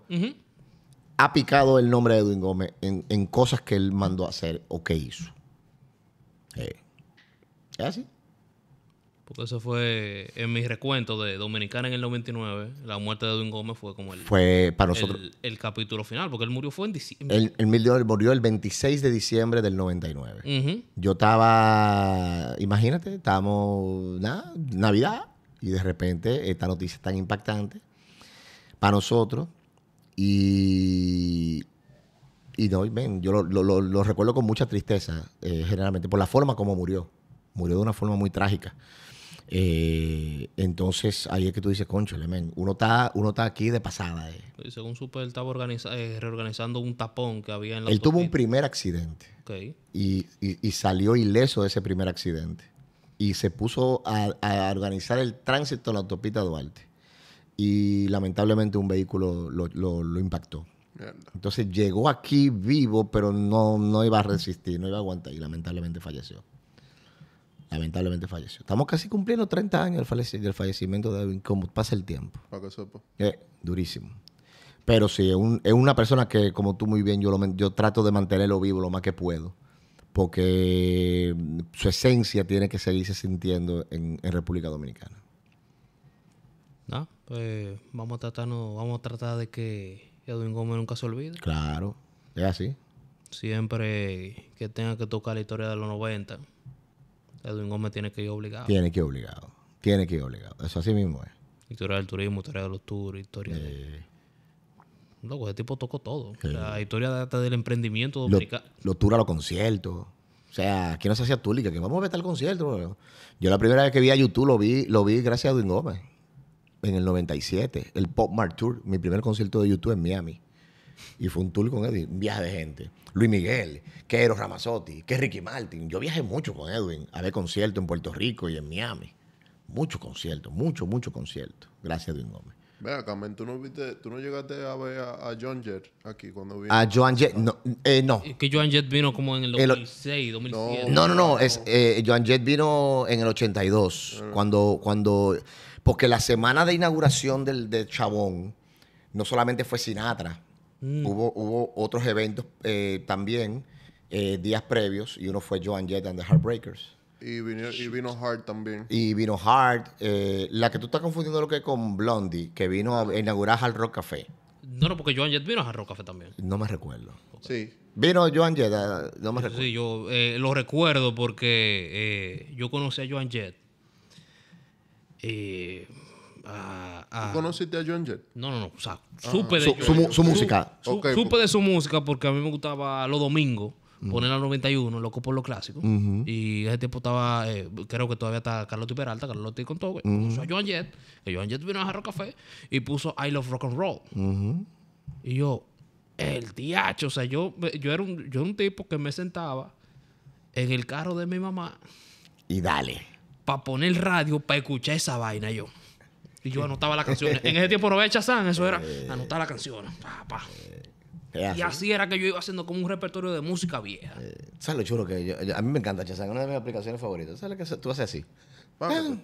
ha picado el nombre de Edwin Gómez en, cosas que él mandó a hacer o que hizo. ¿Es así? Porque eso fue en mi recuento de Dominicana en el 99. La muerte de Edwin Gómez fue como el. Fue para nosotros. El, capítulo final, porque él murió fue en diciembre. el dólares murió el 26 de diciembre del 99. Yo estaba. Imagínate, estábamos. Nada, Navidad y de repente esta noticia es tan impactante para nosotros y, y no, ven, yo lo, recuerdo con mucha tristeza, eh, generalmente, por la forma como murió. Murió de una forma muy trágica. Eh, entonces, ahí es que tú dices, concho, uno está, uno está aquí de pasada. Eh". según supe, él estaba reorganizando un tapón que había en la Él tuvo un primer accidente. Y, y, y, salió ileso de ese primer accidente y se puso a, organizar el tránsito en la autopista Duarte. Y lamentablemente un vehículo lo, impactó. Entonces llegó aquí vivo, pero no, no iba a resistir, no iba a aguantar y lamentablemente falleció. Lamentablemente falleció. Estamos casi cumpliendo 30 años del, fallecimiento de David ¿Cómo pasa el tiempo. Para que sepa. Eh, durísimo. Pero sí, es, una persona que, como tú muy bien, yo, yo trato de mantenerlo vivo lo más que puedo porque mm, su esencia tiene que seguirse sintiendo en, República Dominicana. No, pues vamos a tratar, vamos a tratar de que Edwin Gómez nunca se olvide. Claro, es así. Siempre que tenga que tocar la historia de los 90, Edwin Gómez tiene que ir obligado. Tiene que ir obligado, tiene que ir obligado. Eso así mismo es. Historia del turismo, historia de los tours, historia de eh, Loco, ese tipo tocó todo. La historia data del emprendimiento dominicano. Lo, tour a los conciertos. O sea, quién no se hacía túlica, que vamos a ver tal concierto. Yo la primera vez que vi a YouTube lo vi, lo vi gracias a Edwin Gómez en el 97, el Pop Mart Tour, mi primer concierto de YouTube en Miami. Y fue un tour con Edwin, un viaje de gente. Luis Miguel, que Eros Ramazzotti, que Ricky Martin. Yo viajé mucho con Edwin a ver conciertos en Puerto Rico y en Miami. Muchos conciertos, muchos, muchos conciertos. Gracias, a Edwin Gómez. Vea, Carmen, ¿tú no, viste, ¿tú no llegaste a ver a, Joan John Jett aquí cuando vino? A Joan Jett, no. Eh, no. Es que Joan Jett vino como en el 2006, el, 2007. No, no, no. no es, eh, Joan Jett vino en el 82. Ah. Cuando, cuando, porque la semana de inauguración del, Chabón no solamente fue Sinatra. Mm. Hubo, hubo otros eventos eh, también eh, días previos y uno fue Joan Jett and the Heartbreakers. Y vino, y vino Hart también. Y vino Hart. Eh, la que tú estás confundiendo lo que es con Blondie, que vino a inaugurar al Rock Café. No, no, porque Joan Jett vino a Hard Rock Café también. No me recuerdo. Sí. Vino Joan Jett, ah, no me recuerdo. Sí, yo eh, lo recuerdo porque eh, yo conocí a Joan Jett. ¿Tú conociste a Joan Jett? No, no, no. O sea, ah. supe de su, su música. Supe pues. de su música porque a mí me gustaba los domingos. ...pone la 91, loco por lo clásico. Y ese tiempo estaba, eh, creo que todavía está Carlos Peralta, Carlotti con todo. Puso a Joan Jett, que Joan Jett vino a Jarro Café y puso I Love Rock and Roll. Y yo, el diacho, o sea, yo, yo, era un, yo un tipo que me sentaba en el carro de mi mamá. Y dale. Para poner radio, para escuchar esa vaina yo. Y yo anotaba las canciones. en ese tiempo no había Chazán, eso era eh. anotar las canciones. Y así era que yo iba haciendo como un repertorio de música vieja. Eh, ¿Sabes lo chulo que yo, A mí me encanta Chazán, una de mis aplicaciones favoritas. ¿Sabes lo que tú haces así? Ah. Pues.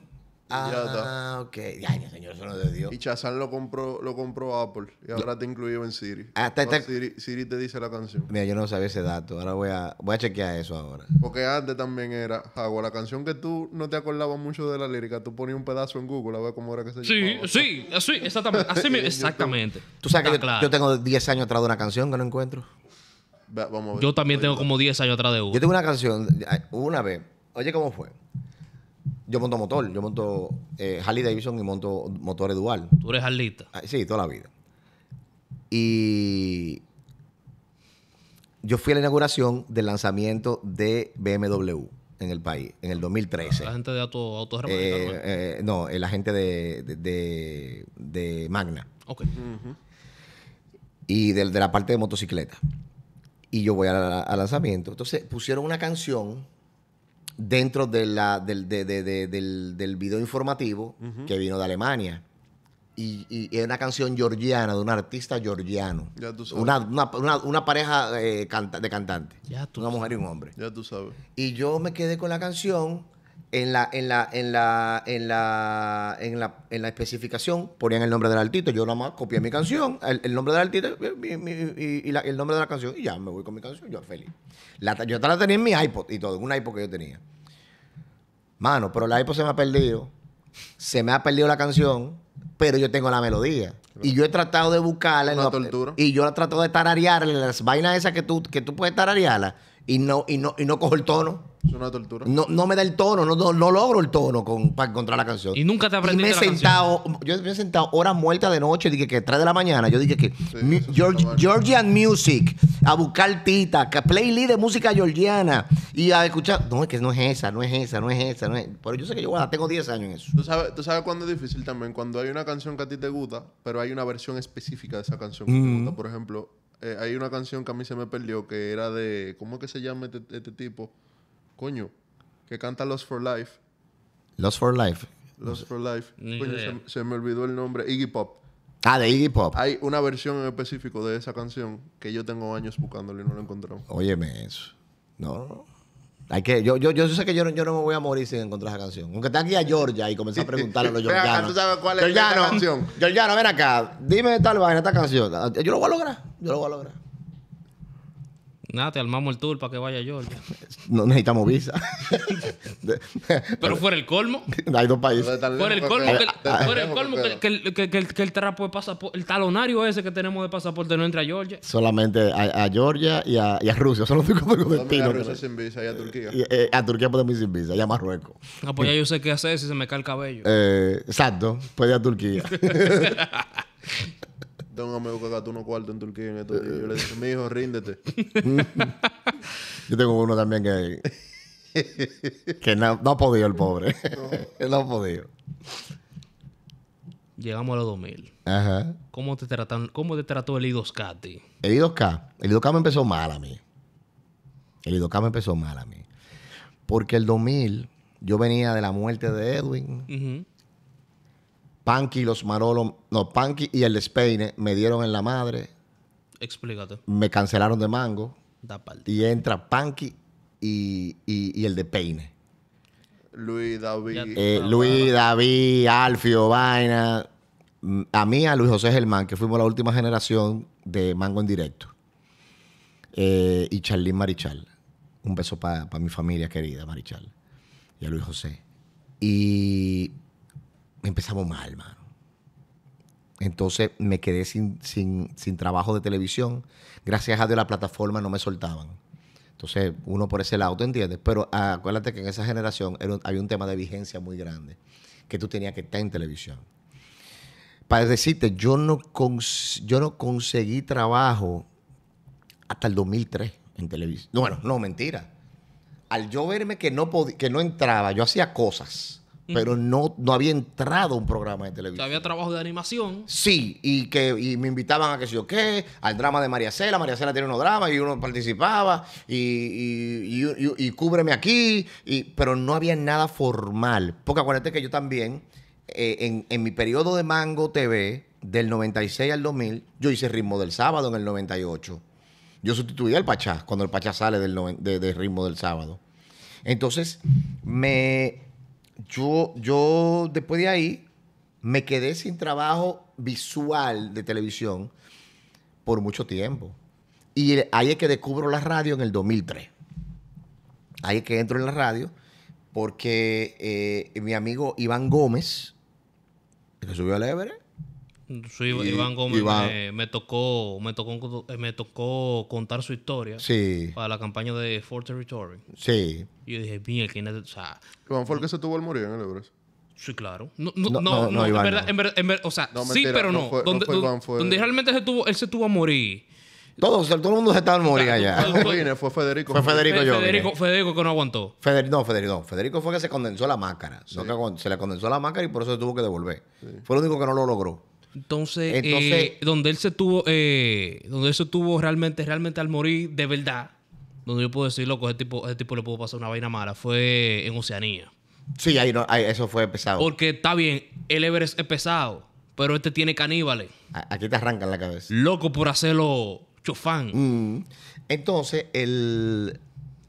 Ah, ok. Ay, señor, eso de Dios. Y Chazán lo compró, lo compró Apple y ahora te incluyó en ah, Siri. Siri. te dice la canción. Mira, yo no sabía ese dato. Ahora voy a, voy a chequear eso ahora. Porque antes también era, Hago la canción que tú no te acordabas mucho de la lírica, tú ponías un pedazo en Google a ver cómo era que se sí, Sí, sí, exactamente. exactamente. Tú sabes que yo, tengo 10 años atrás de una canción que no encuentro. Yo también tengo como 10 años atrás de una. Yo tengo una canción, una vez. Oye, ¿cómo fue? Yo monto motor, yo monto eh, Harley Davidson y monto motor dual. ¿Tú eres harlista? Ah, sí, toda la vida. Y yo fui a la inauguración del lanzamiento de BMW en el país, en el 2013. ¿La gente de Auto, eh, No, eh, la gente de, Magna. Ok. Y de, la parte de motocicleta. Y yo voy al lanzamiento. Entonces pusieron una canción dentro de la, del, del, video informativo que vino de Alemania. Y, es una canción georgiana de un artista georgiano. Una, una, pareja eh, de cantantes. Una mujer y un hombre. Ya tú sabes. Y yo me quedé con la canción en la, en la, en la, en la, en la, en la especificación ponían el nombre del artista. Yo nada más copié mi canción, el, nombre del artista y, el nombre de la canción. Y ya me voy con mi canción, yo feliz. yo hasta la tenía en mi iPod y todo, en un iPod que yo tenía. Mano, pero el iPod se me ha perdido. Se me ha perdido la canción, pero yo tengo la melodía. Y yo he tratado de buscarla. y yo la tratado de tararear las vainas esas que tú, que tú puedes tararearla y no, y no, y no cojo el tono. Es una tortura. No, me da el tono, no, no, logro el tono con, para encontrar la canción. Y nunca te aprendí. y me he sentado, Yo me he sentado horas muertas de noche, dije que 3 de la mañana, yo dije que Georgian Music, a buscar tita, que playlist de música georgiana y a escuchar. No, es que no es esa, no es esa, no es esa. No pero yo sé que yo tengo 10 años en eso. ¿Tú sabes, cuándo es difícil también? Cuando hay una canción que a ti te gusta, pero hay una versión específica de esa canción que te mm. gusta. Por ejemplo, eh, hay una canción que a mí se me perdió que era de. ¿Cómo es que se llama este, este tipo? coño, que canta Lost for Life. Lost for Life. Lost for Life. coño, se, me olvidó el nombre. Iggy Pop. Ah, de Iggy Pop. Hay una versión en específico de esa canción que yo tengo años buscándole y no la encontramos. Óyeme eso. No. Hay que, yo, yo, yo sé que yo, no- yo no me voy a morir sin encontrar esa canción. Aunque está aquí a Georgia y comencé a preguntarle a los georgianos. ¿tú sabes cuál es ven acá. Dime tal vaina, esta canción. Yo lo voy a lograr. Yo lo voy a lograr. Nada, te armamos el tour para que vaya Georgia No necesitamos visa. Pero fuera el colmo. Hay dos países. Fuera el colmo, que, el, trapo de pasaporte, el talonario ese que tenemos de pasaporte no entra a Georgia. Solamente a, a Georgia y a, y a, Rusia. Son los únicos destinos. A Rusia sin visa y a Turquía. Eh, a Turquía podemos ir sin visa y a Marruecos. Ah, pues ya yo sé qué hacer si se me cae el cabello. Eh, exacto. Puede ir a Turquía. Tengo un amigo que gastó unos cuartos en Turquía y Yo le eh, dije, mi hijo, ríndete. Yo tengo uno también que. que no, ha podido el pobre. No. no ha podido. Llegamos a los 2000. Ajá. ¿Cómo te, tratan, ¿Cómo te trató el I2K a ti? El I2K. El I2K me empezó mal a mí. El I2K me empezó mal a mí. Porque el 2000, yo venía de la muerte de Edwin. Panky y los Marolos, no, Panky y el Despeine me dieron en la madre. Explícate. Me cancelaron de mango. Da parte. Y entra Panky y, el Despeine. Luis David. Eh, Luis David, Alfio, Vaina. Mm, a mí, a Luis José Germán, que fuimos la última generación de Mango en Directo. Eh, y Charlín Marichal. Un beso para mi familia querida, Marichal. Y a Luis José. Y empezamos mal, mano. Entonces me quedé sin, sin, trabajo de televisión. Gracias a Dios la plataforma no me soltaban. Entonces, uno por ese lado, ¿tú entiendes? Pero ah, acuérdate que en esa generación había un tema de vigencia muy grande, que tú tenías que estar en televisión. Para decirte, yo no, yo no conseguí trabajo hasta el 2003 en televisión. Bueno, no, mentira. Al yo verme que no, que no entraba, yo hacía cosas pero no, no había entrado un programa de televisión. había trabajo de animación. Sí, y que me invitaban a que sé yo qué, al drama de María Cela. María Cela tiene unos dramas y uno participaba y, y, y cúbreme aquí, pero no había nada formal. Porque acuérdate que yo también, eh, en, mi periodo de Mango TV, del 96 al 2000, yo hice Ritmo del Sábado en el 98. Yo sustituí al Pachá cuando el Pachá sale del de Ritmo del Sábado. Entonces, me, yo, yo después de ahí me quedé sin trabajo visual de televisión por mucho tiempo. Y ahí es que descubro la radio en el 2003. Ahí es que entro en la radio porque eh, mi amigo Iván Gómez, que subió al Everest, Sí, Iván Gómez Me, tocó, me tocó, eh, me tocó contar su historia sí. para la campaña de Fort Territory. Sí. Y yo dije, mira, ¿quién es? O sea, Iván fue el que se tuvo al morir en el Sí, claro. No, no, no, en, verdad, en, verdad, o sea, sí, pero no. donde, donde realmente se tuvo, él se tuvo a morir. Todo, todo el mundo se estaba morir allá. Fue, Federico. Fue Federico yo. Federico, Federico que no aguantó. no, Federico, Federico fue que se condensó la máscara. se le condensó la máscara y por eso se tuvo que devolver. Fue el único que no lo logró. Entonces, eh, donde él se tuvo, eh, donde eso tuvo realmente, realmente al morir, de verdad, donde yo puedo decir, loco, ese tipo, ese tipo le pudo pasar una vaina mala, fue en Oceanía. Sí, ahí, ahí eso fue pesado. Porque está bien, el Everest es pesado, pero este tiene caníbales. Aquí te arrancan la cabeza. Loco por hacerlo chofán. Mm. Entonces, el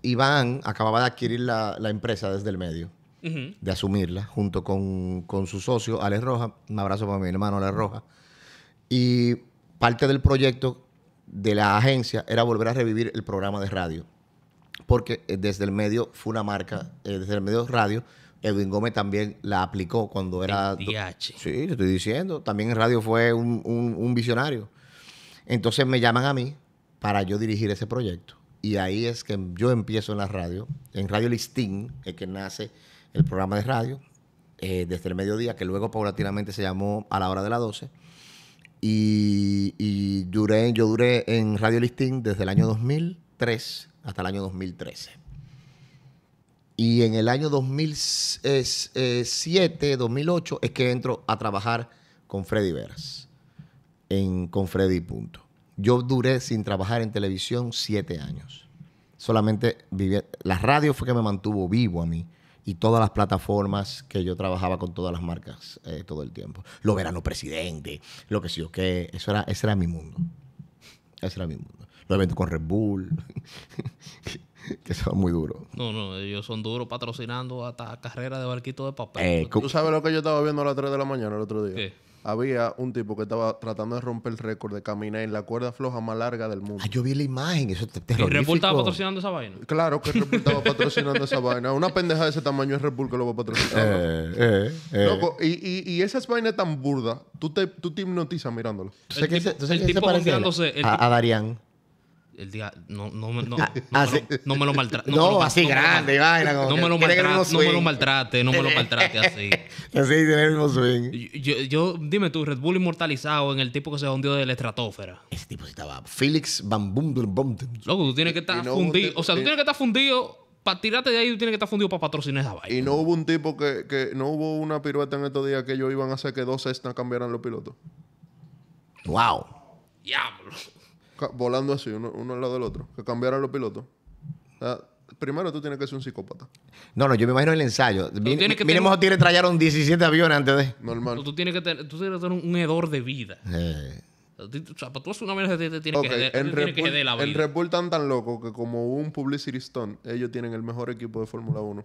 Iván acababa de adquirir la empresa desde el medio de asumirla junto con, con, su socio, Alex Roja. Un abrazo para mi hermano Alex Roja. Y parte del proyecto de la agencia era volver a revivir el programa de radio. Porque eh, desde el medio fue una marca, eh, desde el medio radio, Edwin Gómez también la aplicó cuando era... DH. Sí, estoy diciendo. También en radio fue un, un, visionario. Entonces me llaman a mí para yo dirigir ese proyecto. Y ahí es que yo empiezo en la radio, en Radio Listín, es que nace el programa de radio eh, desde el mediodía, que luego paulatinamente se llamó a la hora de las 12. Y, duré, yo duré en Radio Listín desde el año 2003 hasta el año 2013. Y en el año 2007, 2008 es que entro a trabajar con Freddy Veras, en, con Freddy Punto. Yo duré sin trabajar en televisión siete años. Solamente vivía, la radio fue que me mantuvo vivo a mí y todas las plataformas que yo trabajaba con todas las marcas eh, todo el tiempo. Lo verano presidente, lo que sí o qué. Eso era, ese era mi mundo. Ese era mi mundo. Los eventos con Red Bull, que son muy duros. No, no, ellos son duros patrocinando hasta carreras de barquito de papel. Eh, ¿Tú sabes lo que yo estaba viendo a las 3 de la mañana el otro día? había un tipo que estaba tratando de romper el récord de caminar en la cuerda floja más larga del mundo. Ah, yo vi la imagen, eso te ¿Y Red estaba patrocinando esa vaina? Claro que Red estaba patrocinando esa vaina. Una pendeja de ese tamaño es Repul que lo va a patrocinar. Eh, eh, eh. y, y, y, esas vainas tan burdas, tú te, tú hipnotizas mirándolo. El, ¿Tú a, a, el día... no, no, no, ah, no, me lo maltrate. No, así grande, vaina. No me lo maltrate, no me lo maltrate, no me lo maltrate así. Así tiene el mismo swing. Yo, dime tú, Red Bull inmortalizado en el tipo que se hundió de la estratosfera. Ese tipo sí estaba. Felix Van Loco, tú tienes que estar fundido. O sea, tú tienes que estar fundido para tirarte de ahí tú tienes que estar fundido para patrocinar esa vaina. Y no hubo un tipo que, que no hubo una pirueta en estos días que ellos iban a hacer que dos Cessna cambiaran los pilotos. Wow. Diablo volando así, uno, al lado del otro, que cambiaran los pilotos. primero tú tienes que ser un psicópata. No, no, yo me imagino el ensayo. Miremos a que mínimo 17 aviones antes de. Normal. Tú, tienes que tener, un hedor de vida. Eh. O para tú hacer una te, tienes que tan loco que como un publicity stunt, ellos tienen el mejor equipo de Fórmula 1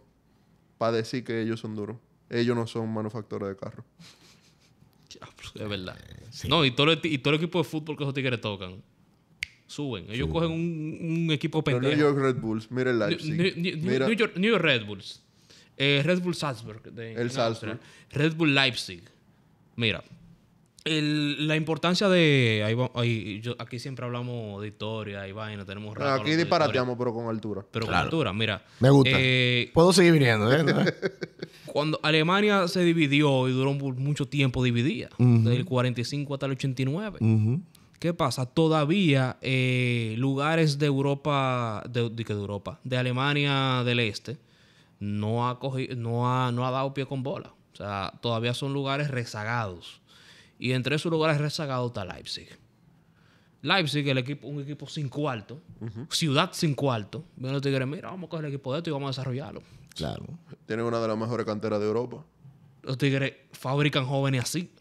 para decir que ellos son duros. Ellos no son manufactores de carros. es verdad. Eh, no, y todo, el, y todo el equipo de fútbol que esos tigres tocan suben. Ellos cogen un, equipo pendejo. New York Red Bulls, mira el Leipzig. New, York, Red Bulls. Eh, Red Bull Salzburg. el Red Bull Leipzig. Mira, la importancia de. yo, aquí siempre hablamos de historia y vaina, tenemos rato Aquí disparateamos, pero con altura. Pero con altura, mira. Me gusta. Eh, Puedo seguir viniendo, ¿eh? cuando Alemania se dividió y duró mucho tiempo dividida, del 45 hasta el 89. ¿Qué pasa? Todavía eh, lugares de Europa, de, de, Europa, de Alemania del Este, no ha, no, no ha dado pie con bola. O sea, todavía son lugares rezagados. Y entre esos lugares rezagados está Leipzig. Leipzig, el equipo, un equipo sin cuarto, ciudad sin cuarto. mira, vamos a coger el equipo de esto y vamos a desarrollarlo. Claro. Tiene una de las mejores canteras de Europa. Los tigres fabrican jóvenes así.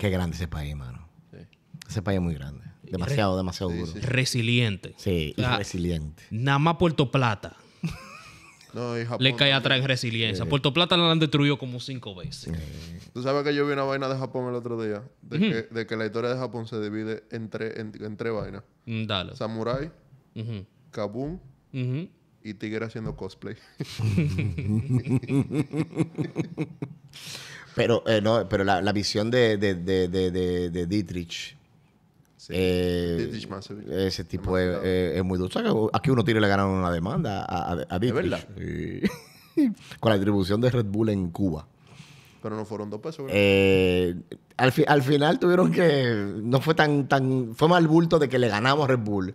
qué grande ese país, mano. Ese país es muy grande. Demasiado, demasiado duro. Resiliente. Sí, resiliente. Nada más Puerto Plata No, y Japón le cae atrás resiliencia. Puerto Plata la han destruido como cinco veces. Tú sabes que yo vi una vaina de Japón el otro día, de, que, la historia de Japón se divide entre, en, tres vainas. Mm, Samurai, Kabum y Tigre haciendo cosplay. Pero, eh, no, pero la, visión de, de Dietrich eh, ese tipo es, muy dulce aquí uno tiene la le ganaron una demanda a, a, con la distribución de Red Bull en Cuba. Pero no fueron dos pesos. Eh, al, final tuvieron que. No fue tan, tan. Fue más bulto de que le ganamos Red Bull.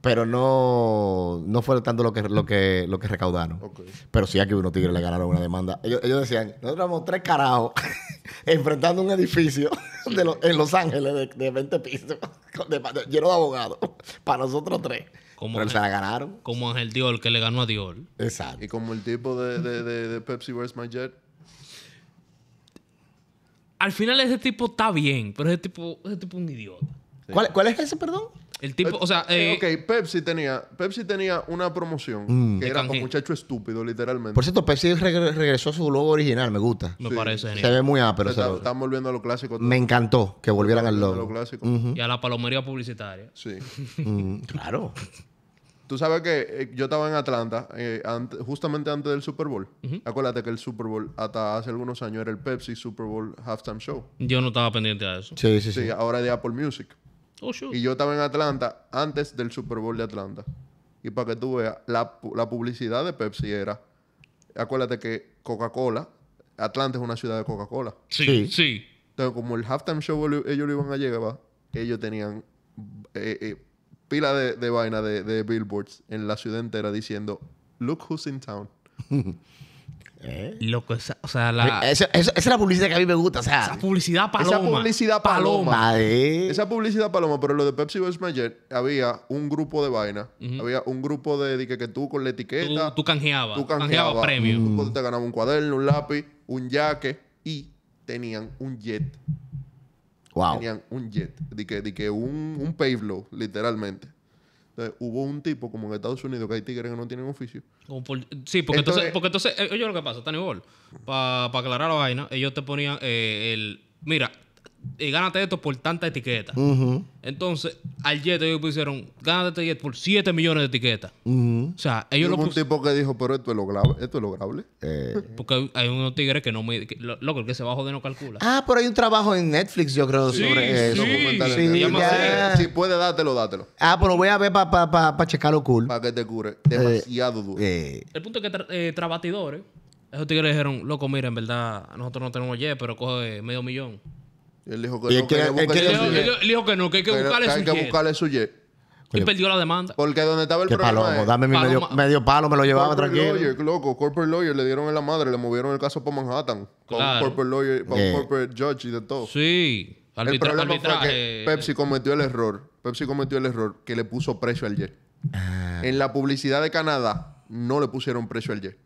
Pero no, no fue tanto lo que, lo que, lo que recaudaron. Pero sí, aquí uno tigre le ganaron una demanda. Ellos, decían: nosotros éramos tres carajos enfrentando un edificio en Los Ángeles de, 20 pisos, lleno de abogados, para nosotros tres. Pero se la ganaron. Como Ángel Dior, que le ganó a Dior. Exacto. Y como el tipo de, de Pepsi vs My Jet al final ese tipo está bien, pero ese tipo, tipo es un idiota. ¿Cuál, es ese, perdón? El tipo, eh, o sea... Eh, eh, ok, Pepsi tenía, Pepsi tenía una promoción mm. que era un muchacho estúpido, literalmente. Por cierto, Pepsi regresó a su logo original, me gusta. Me parece Se ve muy ápero. Están volviendo a lo clásico. Me encantó que volvieran al logo. Y a la palomería publicitaria. Sí. Mm, claro. Tú sabes que eh, yo estaba en Atlanta eh, justamente antes del Super Bowl. Acuérdate que el Super Bowl hasta hace algunos años era el Pepsi Super Bowl Halftime Show. Yo no estaba pendiente a eso. Sí, sí, sí. ahora es de Apple Music. Oh, Y yo estaba en Atlanta antes del Super Bowl de Atlanta. Y para que tú veas, la, publicidad de Pepsi era... Acuérdate que Coca-Cola... Atlanta es una ciudad de Coca-Cola. Sí, sí. Entonces, como el Halftime Show ellos lo iban a llegar, ellos tenían... Eh, pila de, de vaina de, billboards en la ciudad entera diciendo, look who's in town. Eh. Loco, esa, o sea, Esa, es la publicidad que a mí me gusta. O sea, esa publicidad paloma. Esa publicidad paloma. Esa publicidad paloma, pero lo de Pepsi vs. Mayer había un grupo de vaina. Había un grupo de, que, tú con la etiqueta. Tú, canjeabas. Tú canjeabas Tú, te ganabas un cuaderno, un lápiz, un jaque y tenían un jet Tenían un jet, de que, que un, un literalmente. Entonces, hubo un tipo, como en Estados Unidos, que hay tigres que no tienen oficio. sí, porque entonces, porque entonces, eh, oye lo que pasa, Tani para aclarar la vaina, ellos te ponían eh, el, mira, y gánate esto por tanta etiqueta. Entonces, al Jet ellos pusieron, gánate este Jet por 7 millones de etiquetas. O sea, ellos lo un tipo que dijo, pero esto es lograble. Esto es Eh. Porque hay unos tigres que no me. loco, el que se a de no calcula. Ah, pero hay un trabajo en Netflix, yo creo, sobre sí, eso. Sí, eh, Si puede dátelo, dátelo. Ah, pero pues voy a ver para pa, pa, checarlo cool. Para que te cure. Demasiado duro. Eh, eh. El punto es que tra trabatidores, esos tigres dijeron, loco, mira, en verdad, nosotros no tenemos Jet, pero coge medio millón. Él dijo que no, que hay que su él, dijo que no, que hay que buscarle su Y perdió la demanda. Porque donde estaba el problema dame mi medio, palo, me lo llevaba Corporate tranquilo. lawyer, loco, corporate lawyer le dieron en la madre, le movieron el caso para Manhattan. Con corporate lawyer, con eh. corporate judge y de todo. Sí. el problema fue que Pepsi cometió el error. Pepsi cometió el error que le puso precio al jet. Ah. En la publicidad de Canadá no le pusieron precio al jet.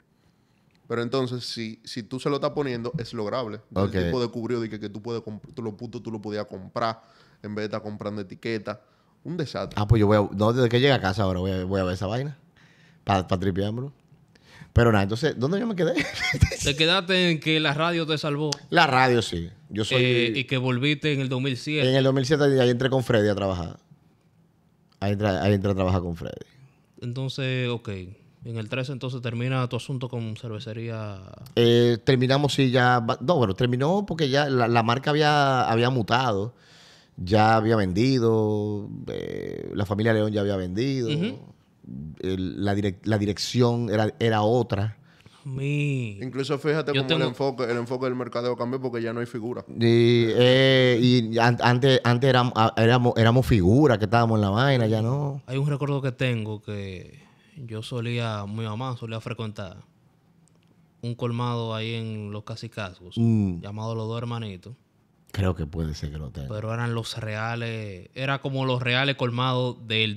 Pero entonces, si, si tú se lo estás poniendo, es lograble. El tipo descubrió que, tú, puedes tú, lo puto, tú lo podías comprar en vez de estar comprando etiquetas. Un desastre. Ah, pues yo voy a... No, desde que llega a casa ahora voy a, ver esa vaina. Para pa bro. Pero nada, entonces, ¿dónde yo me quedé? te quedaste en que la radio te salvó. La radio, sí. Yo soy... Eh, y que volviste en el 2007. En el 2007 ahí entré con Freddy a trabajar. Ahí entré, ahí entré a trabajar con Freddy. Entonces, ok. En el 13 entonces termina tu asunto con cervecería. Eh, terminamos sí ya, no, bueno, terminó porque ya la, marca había, había mutado, ya había vendido, eh, la familia León ya había vendido, la, dirección era, era otra. Mi... Incluso fíjate cómo el, enfoque, el enfoque del mercadeo cambió porque ya no hay figura. Y, eh, antes, antes éramos, éramos, éramos figuras que estábamos en la vaina, ya no. Hay un recuerdo que tengo que yo solía, mi mamá solía frecuentar un colmado ahí en los casi mm. llamado Los Dos Hermanitos. Creo que puede ser que lo tenga. Pero eran los reales, era como los reales colmados del,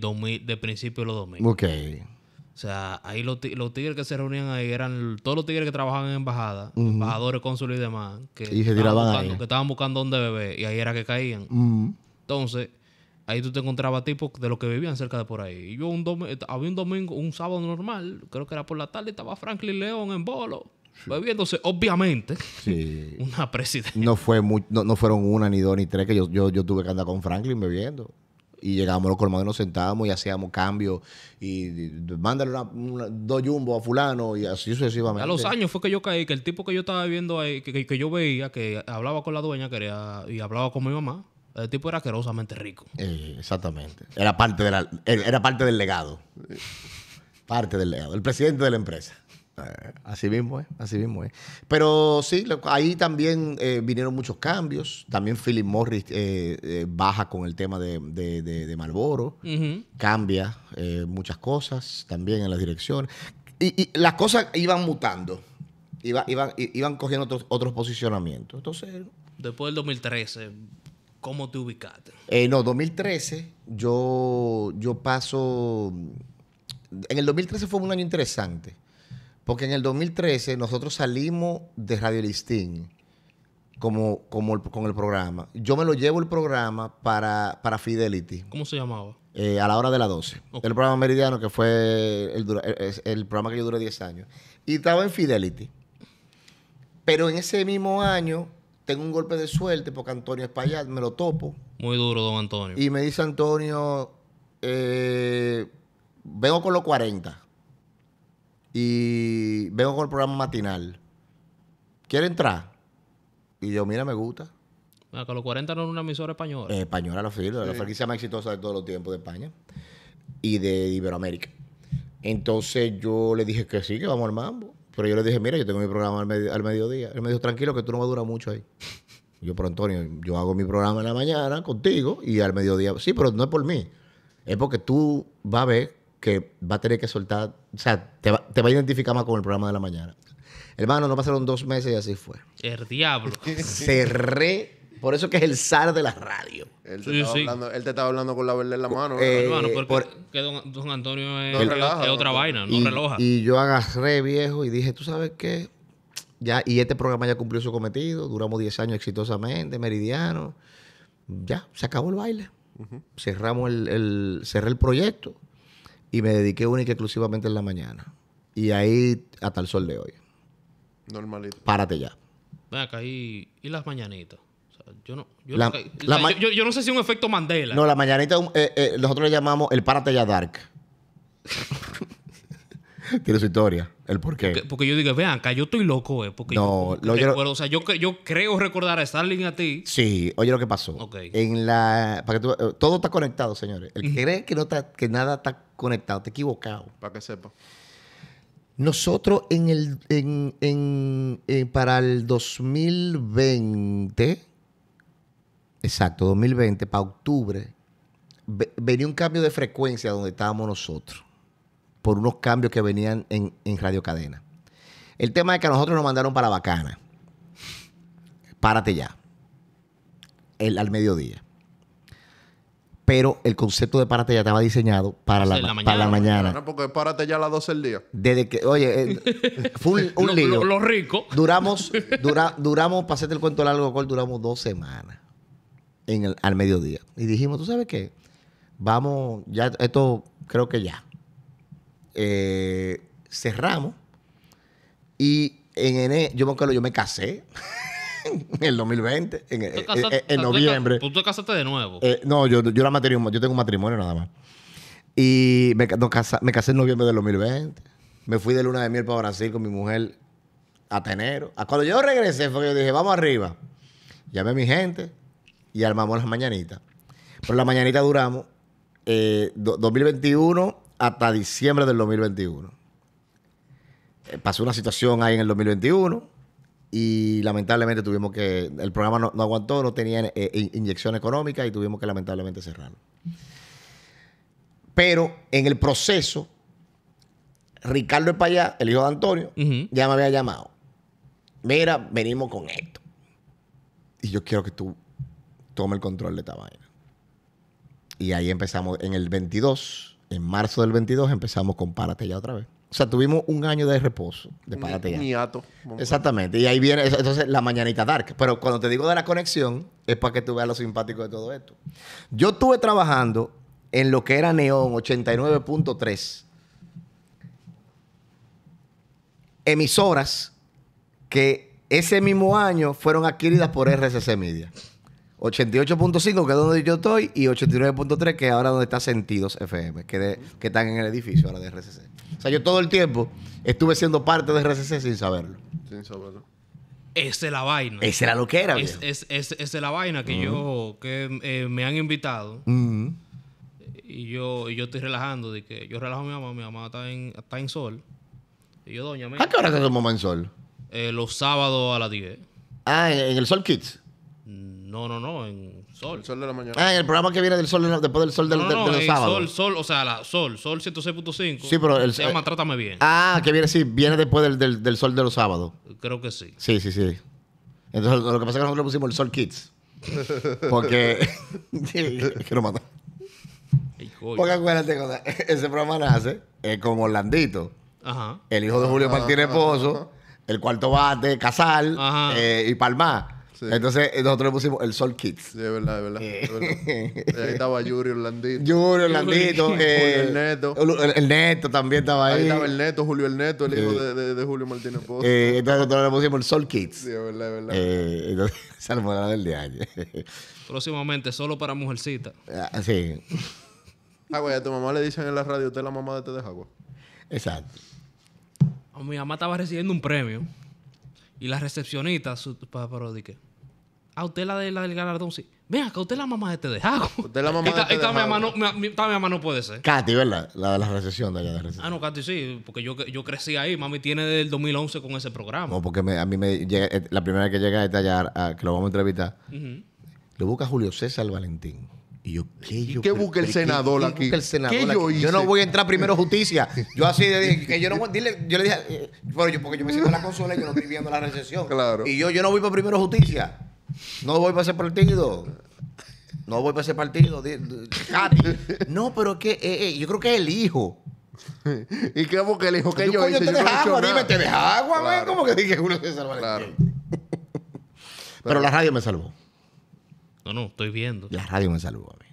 principio de los 2000. Ok. O sea, ahí los, los, tigres que se reunían ahí eran todos los tigres que trabajaban en embajada, embajadores, cónsules y demás, que, y estaban buscando, que estaban buscando dónde beber y ahí era que caían. Entonces, Ahí tú te encontrabas tipos de los que vivían cerca de por ahí. Y yo un eh, había un domingo, un sábado normal, creo que era por la tarde, estaba Franklin León en bolo. Bebiéndose, obviamente, sí. una presidenta. No, fue no, fueron una, ni dos, ni tres, que yo, yo, yo tuve que andar con Franklin bebiendo y llegábamos los colmados y nos sentábamos y hacíamos cambios y, y, dos jumbos a fulano y así sucesivamente. A los años fue que yo caí, que el tipo que yo estaba viendo ahí, que, yo veía, que hablaba con la dueña y hablaba con mi mamá, el tipo era asquerosamente rico. Eh, exactamente. Era parte, de la, era parte del legado. Parte del legado. El presidente de la empresa. Eh, así mismo es, así mismo es. Pero sí, ahí también eh, vinieron muchos cambios. También Philip Morris baja con el tema de, de, Cambia muchas cosas también en las direcciones. Y, las cosas iban mutando. Iba, iban, cogiendo otros, otros posicionamientos. Entonces. Después del 2013 ¿Cómo te ubicaste? Eh, no, 2013, yo, yo paso... En el 2013 fue un año interesante, porque en el 2013 nosotros salimos de Radio Listín como, como con el programa. Yo me lo llevo el programa para, para Fidelity. ¿Cómo se llamaba? Eh, a la hora de las 12. El programa Meridiano, que fue el, el programa que yo duré 10 años. Y estaba en Fidelity. Pero en ese mismo año tengo un golpe de suerte porque Antonio payar, me lo topo. Muy duro, don Antonio. Y me dice Antonio, eh, vengo con los 40 y vengo con el programa matinal. ¿Quiere entrar? Y yo, mira, me gusta. Con los 40 no es una emisora española. española, la, la franquicia más exitosa de todos los tiempos de España y de Iberoamérica. Entonces yo le dije que sí, que vamos al mambo. Pero yo le dije, mira, yo tengo mi programa al, mediodía. Él me dijo, tranquilo, que tú no vas a durar mucho ahí. Yo, pero Antonio, yo hago mi programa en la mañana contigo y al mediodía. Sí, pero no es por mí. Es porque tú vas a ver que va a tener que soltar, o sea, te va, a identificar más con el programa de la mañana. Hermano, no pasaron dos meses y así fue. El diablo. Cerré por eso que es el zar de la radio. Él te, estaba, Hablando, con la verde en la mano. Eh, porque don, Antonio es, otra vaina, no reloja. Y yo agarré viejo y dije, ¿tú sabes qué? Ya, y este programa ya cumplió su cometido. Duramos 10 años exitosamente, meridiano. Ya, se acabó el baile. Cerramos el, cerré el proyecto y me dediqué única y exclusivamente en la mañana. Y ahí hasta el sol de hoy. Normalito. Párate ya. acá, y las mañanitas. Yo no, yo, sé si es un efecto Mandela. No, la mañanita eh, eh, nosotros le llamamos el párate ya dark. Tiene su historia, el por qué. Porque, yo digo, vean, acá yo estoy loco, eh, porque no, yo, o sea, yo, yo creo recordar a Starling a ti. Sí, oye lo que pasó. En la, eh, todo está conectado, señores. El que cree que, no que nada está conectado, está equivocado. Para que sepa. Nosotros en el, para el 2020 Exacto, 2020, para octubre, venía un cambio de frecuencia donde estábamos nosotros, por unos cambios que venían en, en Radio Cadena. El tema es que a nosotros nos mandaron para Bacana. Párate ya. El, al mediodía. Pero el concepto de párate ya estaba diseñado para, la, mañana, para la, mañana. Porque párate ya a las 12 del día. Desde que, oye, eh, fue un, libro lío. Duramos, dura, duramos, para el cuento largo, duramos dos semanas al mediodía. Y dijimos, ¿tú sabes qué? Vamos, ya esto creo que ya. Eh, cerramos y en yo me yo me casé en el 2020, en, eh, eh, noviembre. ¿Tú te casaste de nuevo? no, yo, yo, la yo tengo un matrimonio nada más. Y me, casé en noviembre del 2020. Me fui de luna de miel para Brasil con mi mujer a enero. Cuando yo regresé fue que yo dije, vamos arriba. Llamé a mi gente, y armamos las mañanitas. Pero la mañanita duramos 2021 eh, hasta diciembre del 2021. Eh, pasó una situación ahí en el 2021 y lamentablemente tuvimos que, el programa no, aguantó, no tenía eh, inyección económica y tuvimos que lamentablemente cerrarlo. Pero en el proceso, Ricardo Espallá, el hijo de Antonio, ya me había llamado. Mira, venimos con esto. Y yo quiero que tú toma el control de esta vaina. Y ahí empezamos en el 22, en marzo del 22 empezamos con Párate ya otra vez. O sea, tuvimos un año de reposo de Párate ya. Exactamente. Y ahí viene, entonces, la mañanita dark. Pero cuando te digo de la conexión, es para que tú veas lo simpático de todo esto. Yo estuve trabajando en lo que era Neón 89.3. Emisoras que ese mismo año fueron adquiridas por RCC Media. 88.5, que es donde yo estoy, y 89.3, que es ahora donde está Sentidos FM, que, están en el edificio ahora de RCC. O sea, yo todo el tiempo estuve siendo parte de RCC sin saberlo. Sin saberlo. Esa es la vaina. Esa era lo que era. Es, esa es la vaina que yo, que eh, me han invitado. Y yo, yo estoy relajando, de que yo relajo a mi mamá, mi mamá está en, está en sol. Y yo, doña, ¿A qué hora está tu mamá en sol? Eh, los sábados a las 10. Ah, en, el Sol Kids. No. Mm. No, no, no, en Sol. El Sol de la mañana. Ah, el programa que viene del Sol, después del Sol del, no, no, del, el Sol, Sol, o sea, la Sol, Sol 106.5. Sí, pero el Se llama Trátame Bien. Ah, que viene, sí, viene después del, del, del, Sol de los sábados. Creo que sí. Sí, sí, sí. Entonces, lo que pasa es que nosotros le pusimos el Sol Kids. Porque. lo matar. Porque acuérdate, ese programa nace con Orlandito, ajá. el hijo de Julio ah, Martínez Pozo, el cuarto bate, Casal eh, y Palma. Entonces, eh, nosotros le pusimos el Sol Kids. de es verdad, es verdad. Eh. ahí estaba Yuri Orlandito. Yuri Orlandito. Eh, el Neto. El, Neto también estaba ahí. Ahí estaba el Neto, Julio el Neto, el hijo de, Julio Martínez Pozo. entonces, nosotros le pusimos el Sol Kids. Sí, es verdad, es verdad. Eh, del diario. Próximamente, solo para mujercita. Ah, sí. Agua, ah, a tu mamá le dicen en la radio, usted es la mamá de Te deja agua. Exacto. mi mamá estaba recibiendo un premio. Y la recepcionista, su, para, parodique. qué? a usted la, de, la del galardón, sí. Vea, que usted la mamá de este deja. Usted la mamá de este dejago. Esta, mi, mamá no puede ser. Katy, ¿verdad? La de la recesión de allá de recesión. Ah, no, Katy sí, porque yo, yo crecí ahí. Mami tiene del 2011 con ese programa. No, porque a mí me llega, eh, la primera vez que llega a detallar, a, que lo vamos a entrevistar, le busca Julio César Valentín. Y yo, ¿qué yo? ¿Qué busca el senador aquí? ¿Qué, yo, Hice? yo no voy a entrar primero justicia. Yo así que yo no voy, yo le dije, bueno, eh, yo, porque yo me siento en la consola y yo no estoy viendo la recesión. Claro. Y yo, yo no voy para primero justicia. No voy a ese partido. No voy para ese partido. No, pero que eh, eh, yo creo que es el hijo. ¿Y qué que el hijo que yo, dije? yo te dime, te ¿Cómo que dije que uno se salvó? claro. Pero la radio me salvó. No, no, estoy viendo. La radio me salvó a mí.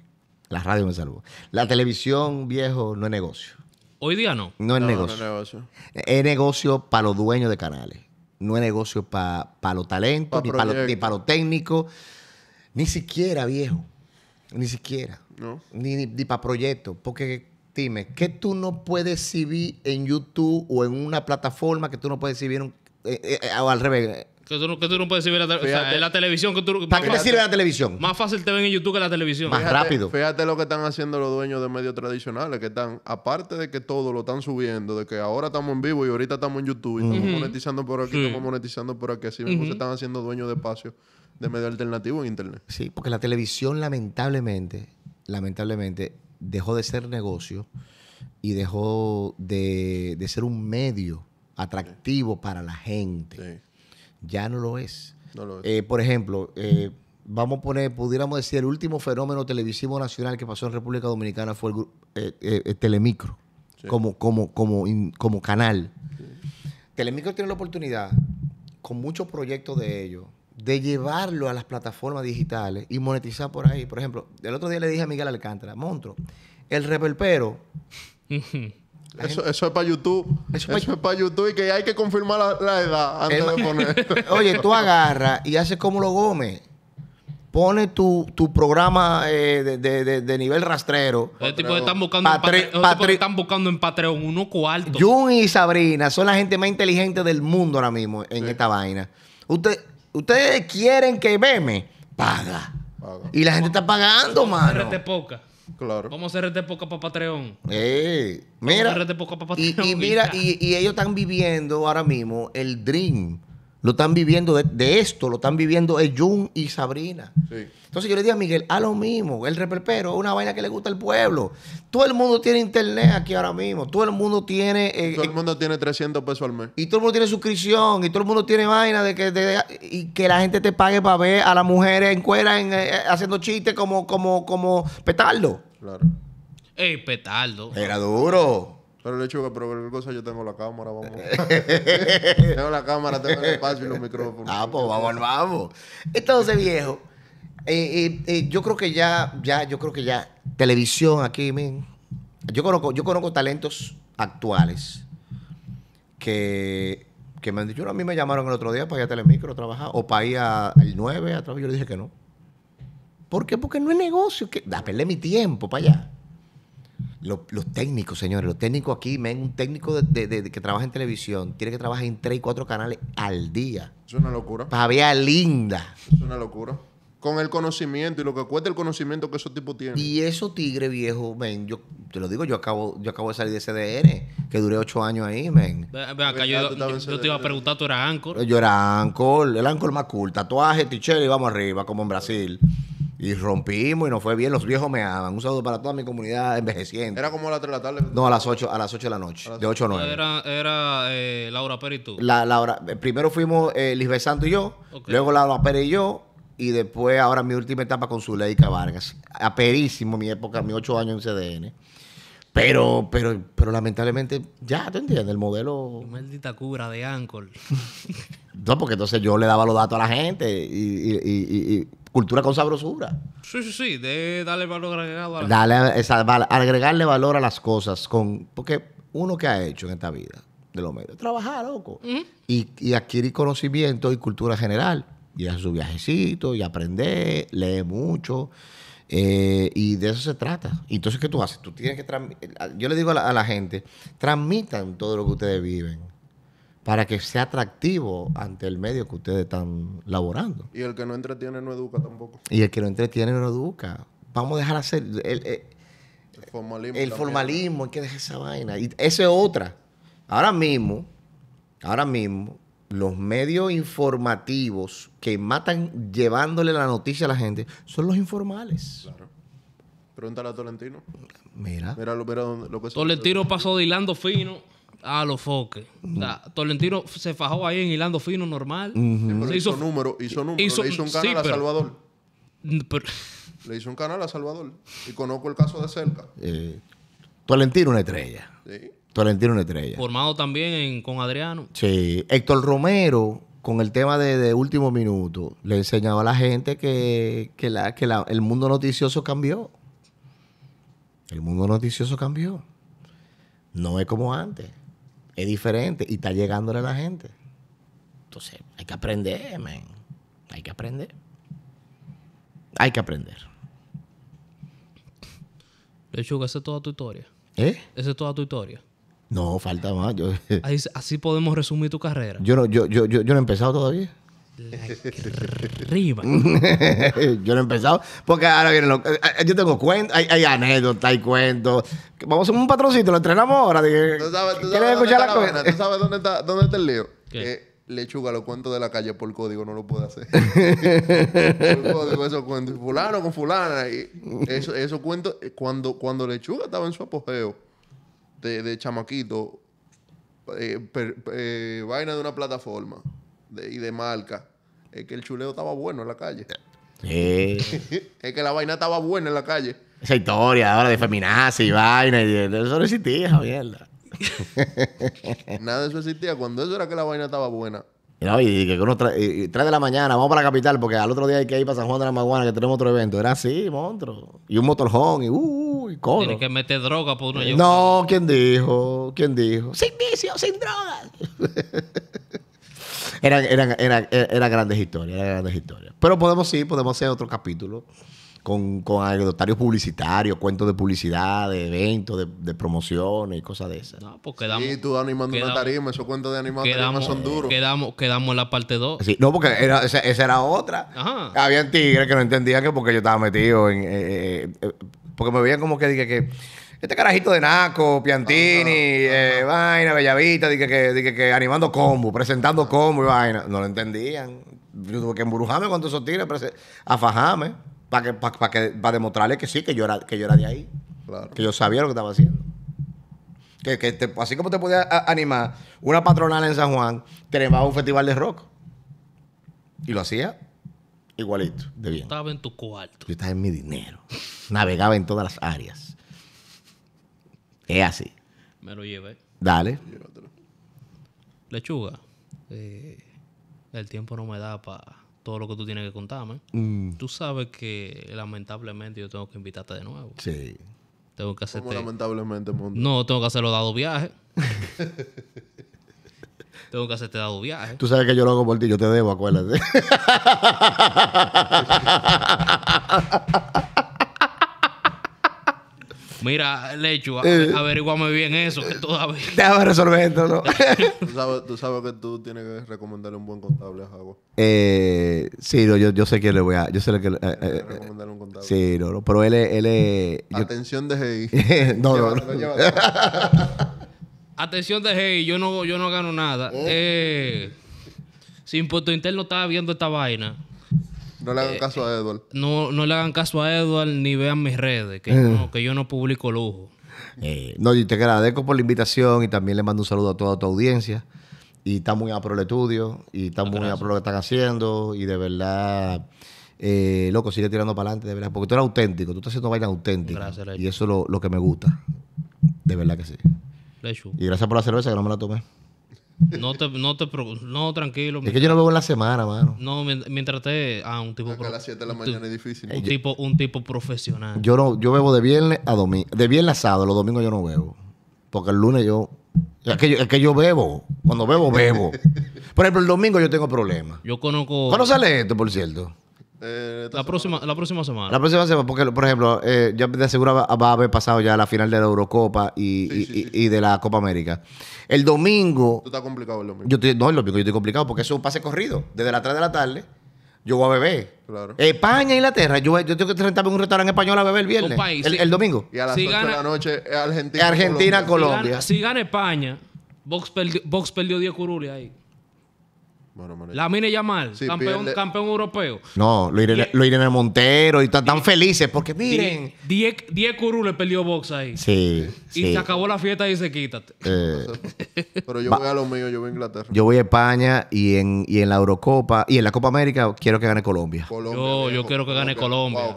La radio me salvó. La televisión, viejo, no es negocio. Hoy día no. No es negocio. Es negocio para los dueños de canales no es negocio para pa los talentos, ni para los lo técnicos, ni siquiera, viejo. Ni siquiera. No. Ni, para proyectos. Porque dime, ¿qué tú no puedes vivir en YouTube o en una plataforma que tú no puedes exhibir? Eh, eh, eh, al revés, que tú, no puedes ver la, la televisión. Que tú, ¿Para qué te sirve la televisión? Más fácil te ven en YouTube que la televisión. Más rápido. Fíjate lo que están haciendo los dueños de medios tradicionales, que están, aparte de que todo lo están subiendo, de que ahora estamos en vivo y ahorita estamos en YouTube y estamos monetizando por aquí, estamos monetizando por aquí, así mismo se están haciendo dueños de espacios de medio alternativo en Internet. Sí, porque la televisión lamentablemente, lamentablemente, dejó de ser negocio y dejó de, ser un medio atractivo para la gente. Sí ya no lo es. Eh, por ejemplo, eh, vamos a poner, pudiéramos decir, el último fenómeno televisivo nacional que pasó en República Dominicana fue el, eh, Telemicro, como, como, como, como canal. Telemicro tiene la oportunidad, con muchos proyectos de ellos, de llevarlo a las plataformas digitales y monetizar por ahí. Por ejemplo, el otro día le dije a Miguel Alcántara, Montro, el reverpero Eso, es para YouTube. Eso, es para YouTube y que hay que confirmar la, edad antes de poner. Oye, tú agarras y haces como lo Gómez. Pone tu, programa eh, de, nivel rastrero. tipos están buscando, en, Patreon uno cuarto. Jun y Sabrina son la gente más inteligente del mundo ahora mismo en esta vaina. Usted, ustedes quieren que meme, paga. Y la gente está pagando, mano. poca. Claro. Vamos a hacer de este poco para Patreon. Eh, mira. Este mira, y ellos están viviendo ahora mismo el dream lo están viviendo de, esto, lo están viviendo el Jun y Sabrina. Entonces yo le dije a Miguel, a lo mismo, el reperpero es una vaina que le gusta al pueblo. Todo el mundo tiene internet aquí ahora mismo, todo el mundo tiene... Eh, todo el eh, mundo tiene 300 pesos al mes. Y todo el mundo tiene suscripción, y todo el mundo tiene vaina de que, y que la gente te pague para ver a las mujeres en cuera eh, haciendo chistes como, como, como petardo. Claro. Ey, petardo. Era duro. Pero que pero cualquier cosa yo tengo la cámara, vamos. tengo la cámara, tengo el espacio y los micrófonos. Ah, pues vamos, vamos. Entonces, viejo, eh, eh, eh, yo creo que ya, ya, yo creo que ya, televisión aquí, Yo conozco, yo conozco talentos actuales que, que me han dicho, a mí me llamaron el otro día para ir a Telemicro a trabajar o para ir al 9 a Yo le dije que no. ¿Por qué? Porque no es negocio. Que, a perder mi tiempo para allá. Los, técnicos, señores, los técnicos aquí, men, un técnico de, que trabaja en televisión tiene que trabajar en 3 y 4 canales al día. Es una locura. a linda. Es una locura. Con el conocimiento y lo que cuesta el conocimiento que esos tipos tienen. Y eso, tigre viejo, ven yo te lo digo, yo acabo, yo acabo de salir de CDN, que duré 8 años ahí, men. acá, yo, te iba a preguntar, ¿tú eras Anchor? Yo era Anchor, el Anchor más cool, tatuaje, tichero y vamos arriba, como en Brasil. Y rompimos y nos fue bien. Los viejos me aman. Un saludo para toda mi comunidad envejeciente. ¿Era como a las 3 de la tarde? No, a las 8, a las 8 de la noche. De 8 a 9. Era, eh, Laura Pérez y tú. La, eh, primero fuimos eh, Lisbeth Santo y yo. Luego Laura Pérez y yo. Y después, ahora mi última etapa con Zuleika Vargas. Aperísimo mi época, mis 8 años en CDN. Pero, pero, pero lamentablemente, ya, ¿te entiendes? El modelo... Maldita cura de Anchor. no, porque entonces yo le daba los datos a la gente y, y, y cultura con sabrosura. Sí, sí, sí, de darle valor agregado a las... Dale, agregarle valor a las cosas con porque uno que ha hecho en esta vida de lo menos trabajar, loco, y, y, adquirir conocimiento y cultura general, y hacer su viajecito, y aprender, leer mucho, eh, y de eso se trata. entonces, ¿qué tú haces? Tú tienes que, yo le digo a la gente, transmitan todo lo que ustedes viven para que sea atractivo ante el medio que ustedes están laborando. Y el que no entretiene no educa tampoco. Y el que no entretiene no educa. Vamos a dejar hacer. El, formalismo. El formalismo, hay que dejar esa vaina. Y esa es otra. Ahora mismo, ahora mismo, los medios informativos que matan llevándole la noticia a la gente son los informales. Claro. Pregúntale a Tolentino. Mira. Mira, lo, que Tolentino pasó de hilando fino a los foques. Tolentino se fajó ahí en hilando fino normal. hizo, número, hizo número. le hizo un canal a Salvador. le hizo un canal a Salvador. Y conozco el caso de cerca. Eh, Tolentino una estrella. Tolentino una estrella. Formado también con Adriano. Sí. Héctor Romero, con el tema de, de, último minuto, le enseñaba a la gente que, que, la, que la, el mundo noticioso cambió. El mundo noticioso cambió. No es como antes es diferente y está llegándole a la gente. Entonces, hay que aprender, Hay que aprender. Hay que aprender. Lechuga, esa es toda tu historia. ¿Eh? Esa es toda tu historia. No, falta más. Yo... Así, así, podemos resumir tu carrera. Yo no, yo, yo, yo no he empezado todavía. Arriba. yo no he empezado. Porque ahora eh, eh, Yo tengo cuentos, hay, anécdotas, hay cuentos. Vamos a un patrocito, lo entrenamos ahora. ¿Tú la dónde está, el lío? Eh, lechuga, Lo cuento de la calle por código no lo puede hacer. por código, Fulano con fulana. Y eso, esos cuentos, cuando, cuando lechuga estaba en su apogeo de, chamaquito, vaina de una plataforma y de marca es que el chuleo estaba bueno en la calle. Eh. es que la vaina estaba buena en la calle. Esa historia ahora de feminazis y vaina. Y eso no existía, mierda. Nada de eso existía. Cuando eso era que la vaina estaba buena. Y, no, y que uno tres de la mañana, vamos para la capital, porque al otro día hay que ir para San Juan de la Maguana, que tenemos otro evento. Era así, monstruo. Y un motorjón, y uh, y Tiene que meter droga por uno. Eh, no, ¿quién dijo? ¿Quién dijo? Sin vicio, sin drogas. Eh, eran, grandes historias, eran grandes historias. Pero podemos sí, podemos hacer otro capítulo con, con publicitarios, cuentos de publicidad, de eventos, de, promociones y cosas de esas. No, pues quedamos. Sí, tú animando una tarima, esos cuentos de animando quedamos, son duros. Quedamos, quedamos en la parte 2. no, porque esa, era otra. Habían tigres que no entendían que porque yo estaba metido en. Eh, eh, porque me veían como que dije que este carajito de Naco, Piantini, eh, vaina, Bellavita, dije que, que, animando combo, presentando combo y vaina. No lo entendían. Yo tuve que embrujarme con esos tigres, a para que, que, que sí, que yo era, que yo era de ahí. Que yo sabía lo que estaba haciendo. Que, así como te podía animar una patronal en San Juan, te llevaba a un festival de rock. Y lo hacía igualito, de bien. estaba en tu cuarto. Yo estaba en mi dinero. Navegaba en todas las áreas. Es así. Me lo llevé. Dale. Lechuga. Eh, el tiempo no me da para todo lo que tú tienes que contarme. Mm. Tú sabes que lamentablemente yo tengo que invitarte de nuevo. Sí. Tengo que hacerte. ¿Cómo lamentablemente, No, tengo que hacerlo dado viaje. tengo que hacerte dado viaje. Tú sabes que yo lo hago por ti, yo te debo, acuérdate. Mira, Lechu, eh, averiguame bien eso, que todavía. Déjame resolver esto, ¿no? ¿Tú, sabes, que tú tienes que recomendarle un buen contable a Jaguar? Eh, sí, yo, yo, sé que le voy a. Yo sé que. Le, eh, eh, recomendarle un contable. Sí, no, no pero él es. Él es Atención de Hey no, no, no. Atención de Hey yo no, yo no gano nada. ¿Eh? si Impuesto Interno estaba viendo esta vaina no le hagan eh, caso a Edward. No, le hagan caso a Edward ni vean mis redes, que, eh. que yo no publico lujo. Eh, no, y te agradezco por la invitación y también le mando un saludo a toda tu audiencia. Y está muy a el estudio y está muy a lo que están haciendo y de verdad... loco, sigue tirando para adelante, de verdad. Porque tú eres auténtico, tú estás haciendo vaina auténtica. Y eso es lo, que me gusta. De verdad que sí. Y gracias por la cerveza, que no me la tomé. No te, no te preocupes. No, tranquilo. Es que yo no bebo en la semana, mano. No, mientras te. Ah, un tipo. Acá a las 7 de la mañana es difícil. Un, tipo, un tipo profesional. Yo no, yo bebo de viernes a domingo. De viernes a sábado, los domingos yo no bebo. Porque el lunes yo. Es que yo, es que yo bebo. Cuando bebo, bebo. Por ejemplo, el domingo yo tengo problemas. Yo conozco. ¿Cuándo sale esto, por cierto? Eh, la, próxima, semana. la próxima semana. La próxima semana, porque, por ejemplo, eh, yo de seguro va, a haber pasado ya la final de la Eurocopa y, y, y, de la Copa América. El domingo. Tú estás complicado el domingo. Yo estoy, no, el domingo yo estoy complicado porque eso es un pase corrido. Desde las 3 de la tarde, yo voy a beber. España, Inglaterra. Yo, yo tengo que rentarme en un restaurante español a beber el viernes. País, el, domingo. Y a las 8 de la noche, eh, Argentina. Argentina, Colombia. Si, gana, España, box perdió 10 curules ahí. La mine Yamal, campeón, europeo. No, lo Irene, en el Montero y están tan felices porque miren. 10 curules le perdió box ahí. Sí, Y se acabó la fiesta y dice, quítate. Eh. Pero yo voy a lo mío, yo voy a Inglaterra. yo voy a España y en, la Eurocopa y en la Copa América quiero que gane Colombia. Yo- quiero que gane Colombia.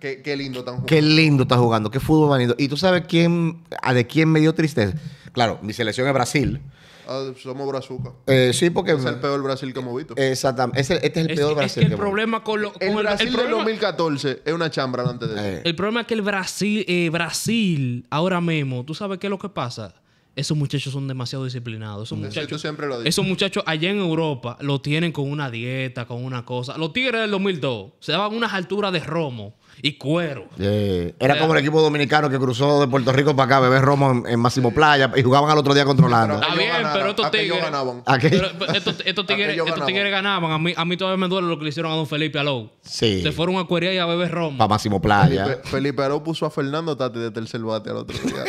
qué lindo jugando. Qué lindo está jugando, qué fútbol van Y tú sabes quién, a de quién me dio tristeza. Claro, mi selección es Brasil, Ah, pues somos Brazuca. Eh, sí, porque. Es el peor Brasil que hemos visto. Exactamente. Este, es el peor Brasil. el problema con, el, Brasil del 2014 es una chambra antes de eh. El problema es que el Brasil, eh, Brasil, ahora mismo, ¿tú sabes qué es lo que pasa? Esos muchachos son demasiado disciplinados. siempre esos muchachos allá en Europa lo tienen con una dieta, con una cosa. Los Tigres del 2002 se daban unas alturas de romo y cuero. Era como el equipo dominicano que cruzó de Puerto Rico para acá, beber romo en, Máximo Playa y jugaban al otro día controlando. Está ah, bien, pero estos tigres. Ganaban. Pues, estos, tigres, A mí, todavía me duele lo que le hicieron a don Felipe Aló. Se fueron a cuería y a beber romo. Para Máximo Playa. Felipe, Aló puso a Fernando Tati de tercer bate al otro día.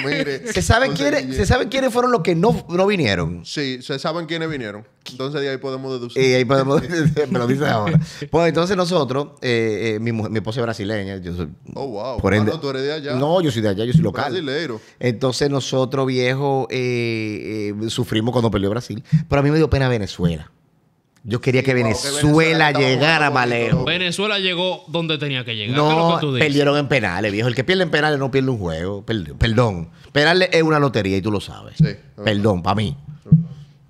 Ramírez. ¿Se sabe, quiénes, saben quiénes fueron los que no, no vinieron? Sí, se saben quiénes vinieron. Entonces de ahí podemos deducir. Y ahí podemos me lo dices ahora. Pues entonces nosotros, eh, eh mi, mi esposa es brasileña, yo soy... Oh, wow. Por ah, no, tú eres de allá. No, yo soy de allá, yo soy local. Brasileiro. Entonces nosotros, viejo, eh, eh, sufrimos cuando perdió Brasil. Pero a mí me dio pena Venezuela. Yo quería que, Venezuela, llegara a Venezuela llegó donde tenía que llegar. No, perdieron en penales, viejo. El que pierde en penales no pierde un juego. Perdón. Penales es una lotería y tú lo sabes. Perdón, para mí.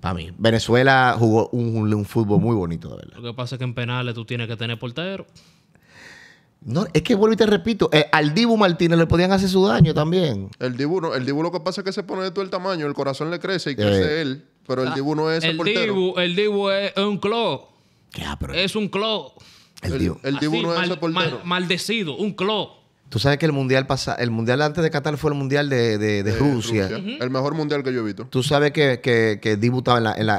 Para mí. Venezuela jugó un, fútbol muy bonito, de verdad. Lo que pasa es que en penales tú tienes que tener portero. No, es que vuelvo y te repito, eh, al Dibu Martínez le podían hacer su daño también. El Dibu, el Dibu lo que pasa es que se pone de todo el tamaño, el corazón le crece y crece eh. él. Pero el ah, Dibu no es el, portero. Dibu, el Dibu es un clo. Es un clo. El, Dibu. no es el portero. maldecido, un clo. Tú sabes que el mundial pasa, el mundial antes de Qatar fue el mundial de, Rusia. El mejor mundial que yo he visto. Tú sabes que, que, que en la, en la,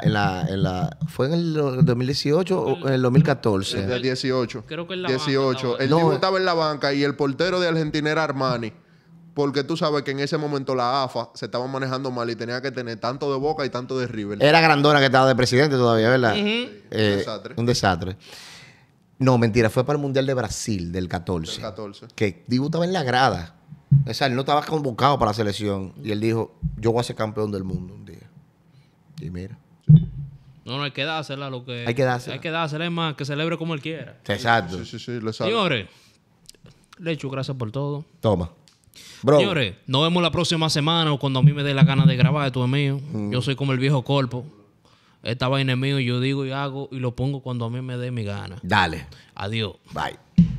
en la, ¿Fue en el 2018 o en el 2014? En el 18. Creo que en la 18. Banca, él en la banca y el portero de Argentina era Armani. Porque tú sabes que en ese momento la AFA se estaba manejando mal y tenía que tener tanto de Boca y tanto de River. Era Grandona que estaba de presidente todavía, ¿verdad? un eh, desastre. Un desastre. No, mentira, fue para el Mundial de Brasil del 14. Del 14. Que Dibu estaba en la grada. O sea, él no estaba convocado para la selección. Y él dijo, yo voy a ser campeón del mundo un día. Y mira. No, no, hay que dársela lo que... Hay que dársela. Hay que dársela, es más, que celebre como él quiera. Exacto. Sí, sí, sí, lo Señores, gracias por todo. Toma. Señores, nos vemos la próxima semana o cuando a mí me dé la gana de grabar, esto es mío. Mm. Yo soy como el viejo Corpo. Esta vaina es mío, yo digo y hago y lo pongo cuando a mí me dé mi gana. Dale. Adiós. Bye.